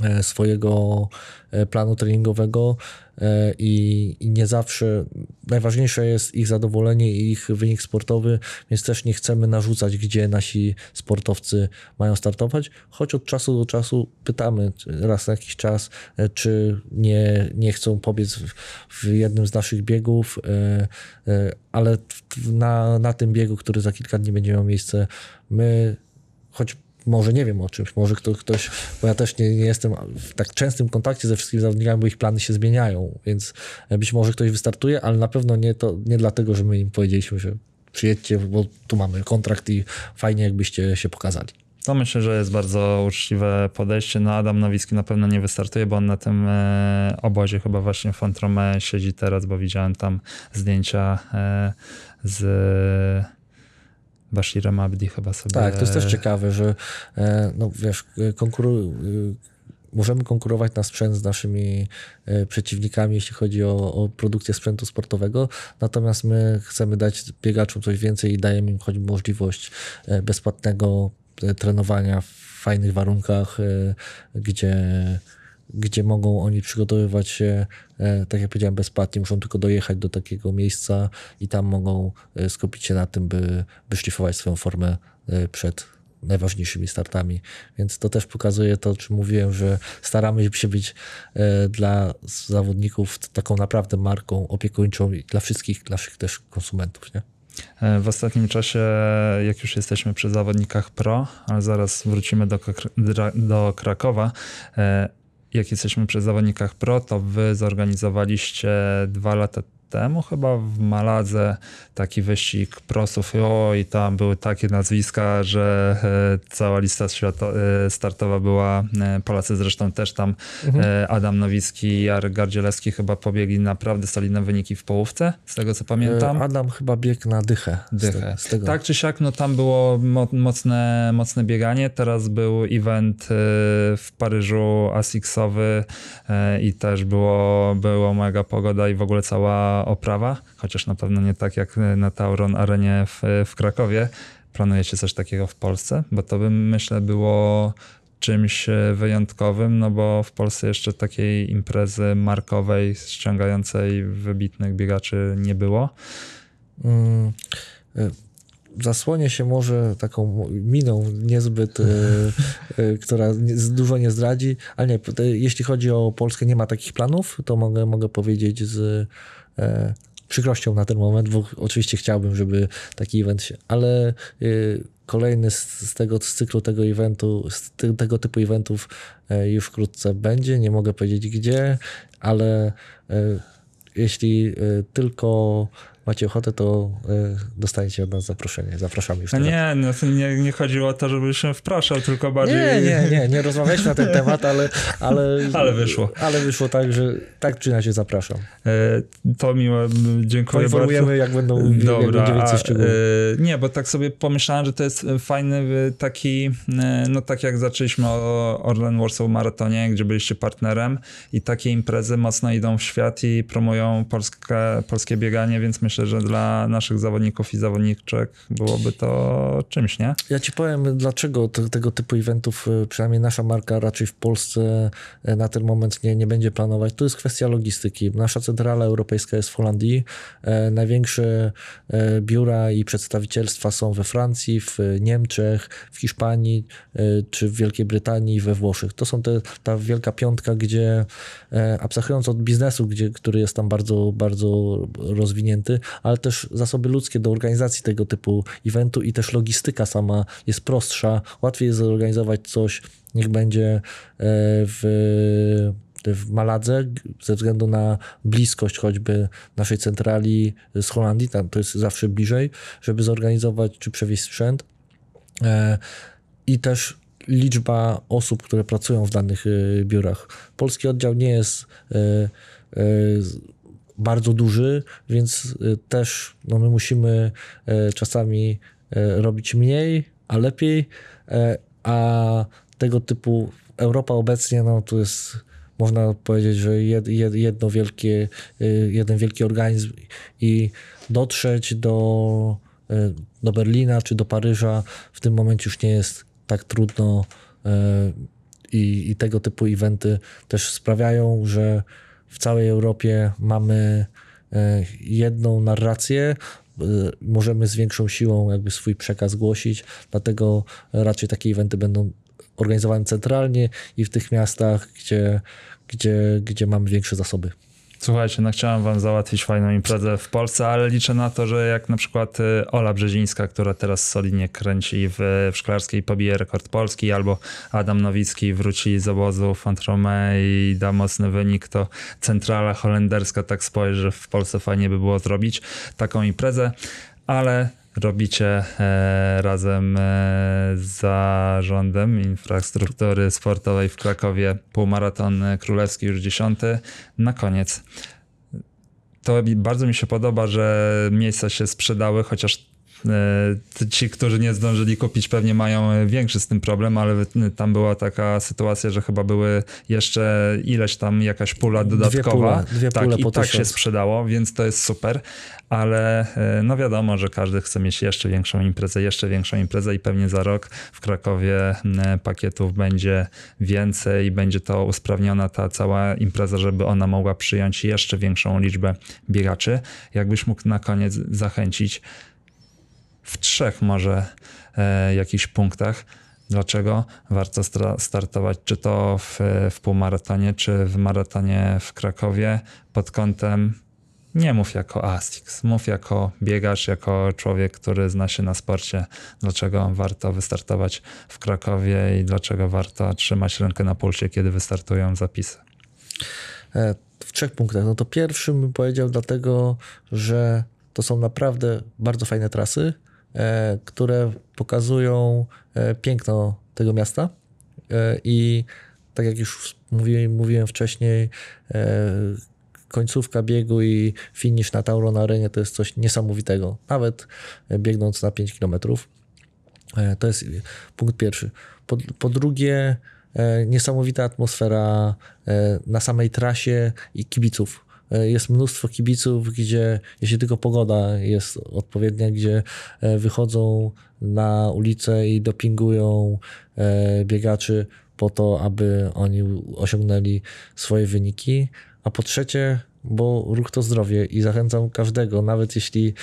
E, swojego e, planu treningowego e, i, i, nie zawsze najważniejsze jest ich zadowolenie i ich wynik sportowy, więc też nie chcemy narzucać, gdzie nasi sportowcy mają startować, choć od czasu do czasu pytamy raz na jakiś czas, czy nie, nie chcą pobiec w, w jednym z naszych biegów, ale na, na tym biegu, który za kilka dni będzie miał miejsce, my choć może nie wiem o czymś, może kto, ktoś, bo ja też nie, nie, jestem w tak częstym kontakcie ze wszystkimi zawodnikami, bo ich plany się zmieniają, więc e, być może ktoś wystartuje, ale na pewno nie, to, nie dlatego, że my im powiedzieliśmy, że przyjedźcie, bo tu mamy kontrakt i fajnie jakbyście się pokazali. To no, myślę, że jest bardzo uczciwe podejście. No Adam Nowicki na pewno nie wystartuje, bo on na tym e, obozie chyba właśnie w Fontrome siedzi teraz, bo widziałem tam zdjęcia e, z Bashirem Abdi chyba sobie... Tak, to jest też ciekawe, że e, no wiesz, e, konkuru, e, możemy konkurować na sprzęt z naszymi przeciwnikami, jeśli chodzi o, o, produkcję sprzętu sportowego, natomiast my chcemy dać biegaczom coś więcej i dajemy im choć możliwość bezpłatnego trenowania w fajnych warunkach, gdzie gdzie mogą oni przygotowywać się, e, tak jak powiedziałem, bezpłatnie, muszą tylko dojechać do takiego miejsca i tam mogą e, skupić się na tym, by, by szlifować swoją formę e, przed najważniejszymi startami. Więc to też pokazuje to, o czym mówiłem, że staramy się być dla zawodników taką naprawdę marką opiekuńczą i dla wszystkich naszych też konsumentów. Nie? W ostatnim czasie, jak już jesteśmy przy zawodnikach pro, ale zaraz wrócimy do, do Krakowa, jak jesteśmy przy zawodnikach pro, to wy zorganizowaliście dwa lata temu chyba w Maladze taki wyścig prosów o, i tam były takie nazwiska, że e, cała lista e, startowa była, e, Polacy zresztą też tam, mhm. Adam Nowicki i Jarek Gardzielewski chyba pobiegli naprawdę solidne wyniki w połówce, z tego co pamiętam. Adam chyba biegł na dychę. dychę. Z tego tak czy siak, no tam było mocne, mocne bieganie, teraz był event w Paryżu Asicsowy i też było, była mega pogoda i w ogóle cała oprawa, chociaż na pewno nie tak jak na Tauron Arenie w, w Krakowie. Planujecie coś takiego w Polsce? Bo to by myślę było czymś e, wyjątkowym, no bo w Polsce jeszcze takiej imprezy markowej ściągającej wybitnych biegaczy nie było. Mm, e, zasłonię się może taką miną niezbyt, y, y, która z dużo nie zdradzi, ale nie, jeśli chodzi o Polskę, nie ma takich planów, to mogę, mogę powiedzieć z E, przykrością na ten moment, bo oczywiście chciałbym, żeby taki event się, ale y, kolejny z, z, tego z cyklu tego eventu, z ty, tego typu eventów e, już wkrótce będzie, nie mogę powiedzieć gdzie, ale e, jeśli tylko macie ochotę, to e, dostaniecie od nas zaproszenie. Zapraszam już. No nie, no nie, nie chodziło o to, żebyś się wpraszał, tylko bardziej... Nie, nie, nie, nie rozmawialiśmy na ten temat, ale... Ale, ale wyszło. Ale wyszło tak, że tak czy inaczej zapraszam. E, to miło, dziękuję Poinformujemy, bardzo. jak będą Dobra, jak będzie e, nie, bo tak sobie pomyślałem, że to jest fajny taki, no tak jak zaczęliśmy o Orlen Warsaw Maratonie, gdzie byliście partnerem i takie imprezy mocno idą w świat i promują polskie polskie bieganie, więc myślę, myślę, że dla naszych zawodników i zawodniczek byłoby to czymś, nie? Ja ci powiem, dlaczego te, tego typu eventów, y, przynajmniej nasza marka raczej w Polsce y, na ten moment nie, nie będzie planować. To jest kwestia logistyki. Nasza centrala europejska jest w Holandii. E, największe e, biura i przedstawicielstwa są we Francji, w Niemczech, w Hiszpanii, e, czy w Wielkiej Brytanii, we Włoszech. To są te, ta wielka piątka, gdzie abstrahując od biznesu, gdzie, który jest tam bardzo, bardzo rozwinięty, ale też zasoby ludzkie do organizacji tego typu eventu i też logistyka sama jest prostsza. Łatwiej jest zorganizować coś, niech będzie e, w e, w Maladze ze względu na bliskość choćby naszej centrali z Holandii, tam to jest zawsze bliżej, żeby zorganizować czy przewieźć sprzęt. E, I też liczba osób, które pracują w danych biurach. Polski oddział nie jest bardzo duży, więc y, też no, my musimy y, czasami y, robić mniej, a lepiej, a tego typu Europa obecnie, no to jest można powiedzieć, że jedno wielkie, jeden wielki organizm i dotrzeć do, do Berlina czy do Paryża w tym momencie już nie jest tak trudno i, i tego typu eventy też sprawiają, że w całej Europie mamy e, jedną narrację, e, możemy z większą siłą jakby swój przekaz głosić, dlatego raczej takie eventy będą organizowane centralnie i w tych miastach, gdzie, gdzie, gdzie mamy większe zasoby. Słuchajcie, no chciałem wam załatwić fajną imprezę w Polsce, ale liczę na to, że jak na przykład y, Ola Brzezińska, która teraz solidnie kręci w, w Szklarskiej, pobije rekord Polski, albo Adam Nowicki wróci z obozu Fantrome i da mocny wynik, to centrala holenderska tak spojrzy, że w Polsce fajnie by było zrobić taką imprezę, ale robicie e, razem z e, zarządem infrastruktury sportowej w Krakowie półmaraton królewski już dziesiąty. Na koniec to bardzo mi się podoba, że miejsca się sprzedały, chociaż E, ci, którzy nie zdążyli kupić, pewnie mają e, większy z tym problem, ale e, tam była taka sytuacja, że chyba były jeszcze ileś tam jakaś pula dodatkowa. Dwie pule, dwie tak, i tak się sprzedało, więc to jest super, ale no wiadomo, że każdy chce mieć jeszcze większą imprezę, jeszcze większą imprezę i pewnie za rok w Krakowie pakietów będzie więcej i będzie to usprawniona ta cała impreza, żeby ona mogła przyjąć jeszcze większą liczbę biegaczy. Jakbyś mógł na koniec zachęcić w trzech może e, jakichś punktach. Dlaczego warto startować, czy to w, w półmaratonie, czy w maratonie w Krakowie pod kątem nie mów jako Astix, mów jako biegacz, jako człowiek, który zna się na sporcie, dlaczego warto wystartować w Krakowie i dlaczego warto trzymać rękę na pulsie, kiedy wystartują zapisy. E, w trzech punktach. No to pierwszym bym powiedział, dlatego że to są naprawdę bardzo fajne trasy. E, które pokazują e, piękno tego miasta e, i tak jak już mówiłem, mówiłem wcześniej, końcówka biegu i finisz na Tauro na Arenie to jest coś niesamowitego, nawet biegnąc na 5 km. To jest punkt pierwszy. Po, po drugie, niesamowita atmosfera na samej trasie i kibiców E, jest mnóstwo kibiców, gdzie jeśli tylko pogoda jest odpowiednia, gdzie e, wychodzą na ulicę i dopingują e, biegaczy po to, aby oni osiągnęli swoje wyniki. A po trzecie, bo ruch to zdrowie i zachęcam każdego, nawet jeśli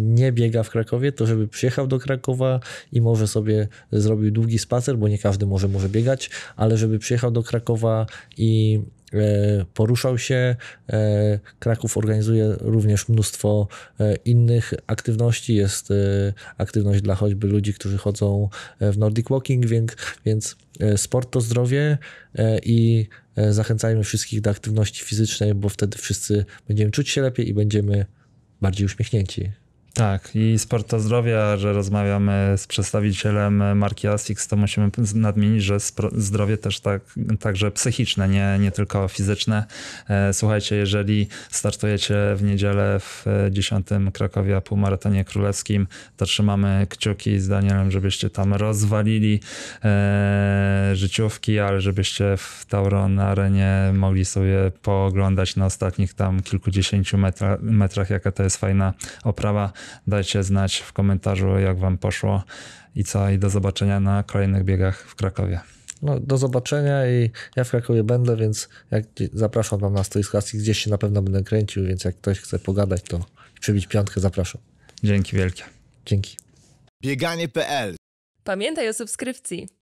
nie biega w Krakowie, to żeby przyjechał do Krakowa i może sobie zrobił długi spacer, bo nie każdy może może biegać, ale żeby przyjechał do Krakowa i E, poruszał się. E, Kraków organizuje również mnóstwo e, innych aktywności. Jest aktywność dla choćby ludzi, którzy chodzą w Nordic Walking, więc, więc sport to zdrowie i zachęcajmy wszystkich do aktywności fizycznej, bo wtedy wszyscy będziemy czuć się lepiej i będziemy bardziej uśmiechnięci. Tak, i sporta zdrowia, że rozmawiamy z przedstawicielem marki ASICS, to musimy nadmienić, że zdrowie też tak, także psychiczne, nie, nie tylko fizyczne. E, słuchajcie, jeżeli startujecie w niedzielę w 10 Krakowie Półmaratonie Królewskim, to trzymamy kciuki z Danielem, żebyście tam rozwalili e, życiówki, ale żebyście w Tauron Arenie mogli sobie pooglądać na ostatnich tam kilkudziesięciu metra, metrach, jaka to jest fajna oprawa. Dajcie znać w komentarzu, jak wam poszło i co. I do zobaczenia na kolejnych biegach w Krakowie. No, do zobaczenia i ja w Krakowie będę, więc jak zapraszam wam na I gdzieś się na pewno będę kręcił, więc jak ktoś chce pogadać, to przybić piątkę, zapraszam. Dzięki wielkie. Dzięki. Bieganie.pl Pamiętaj o subskrypcji.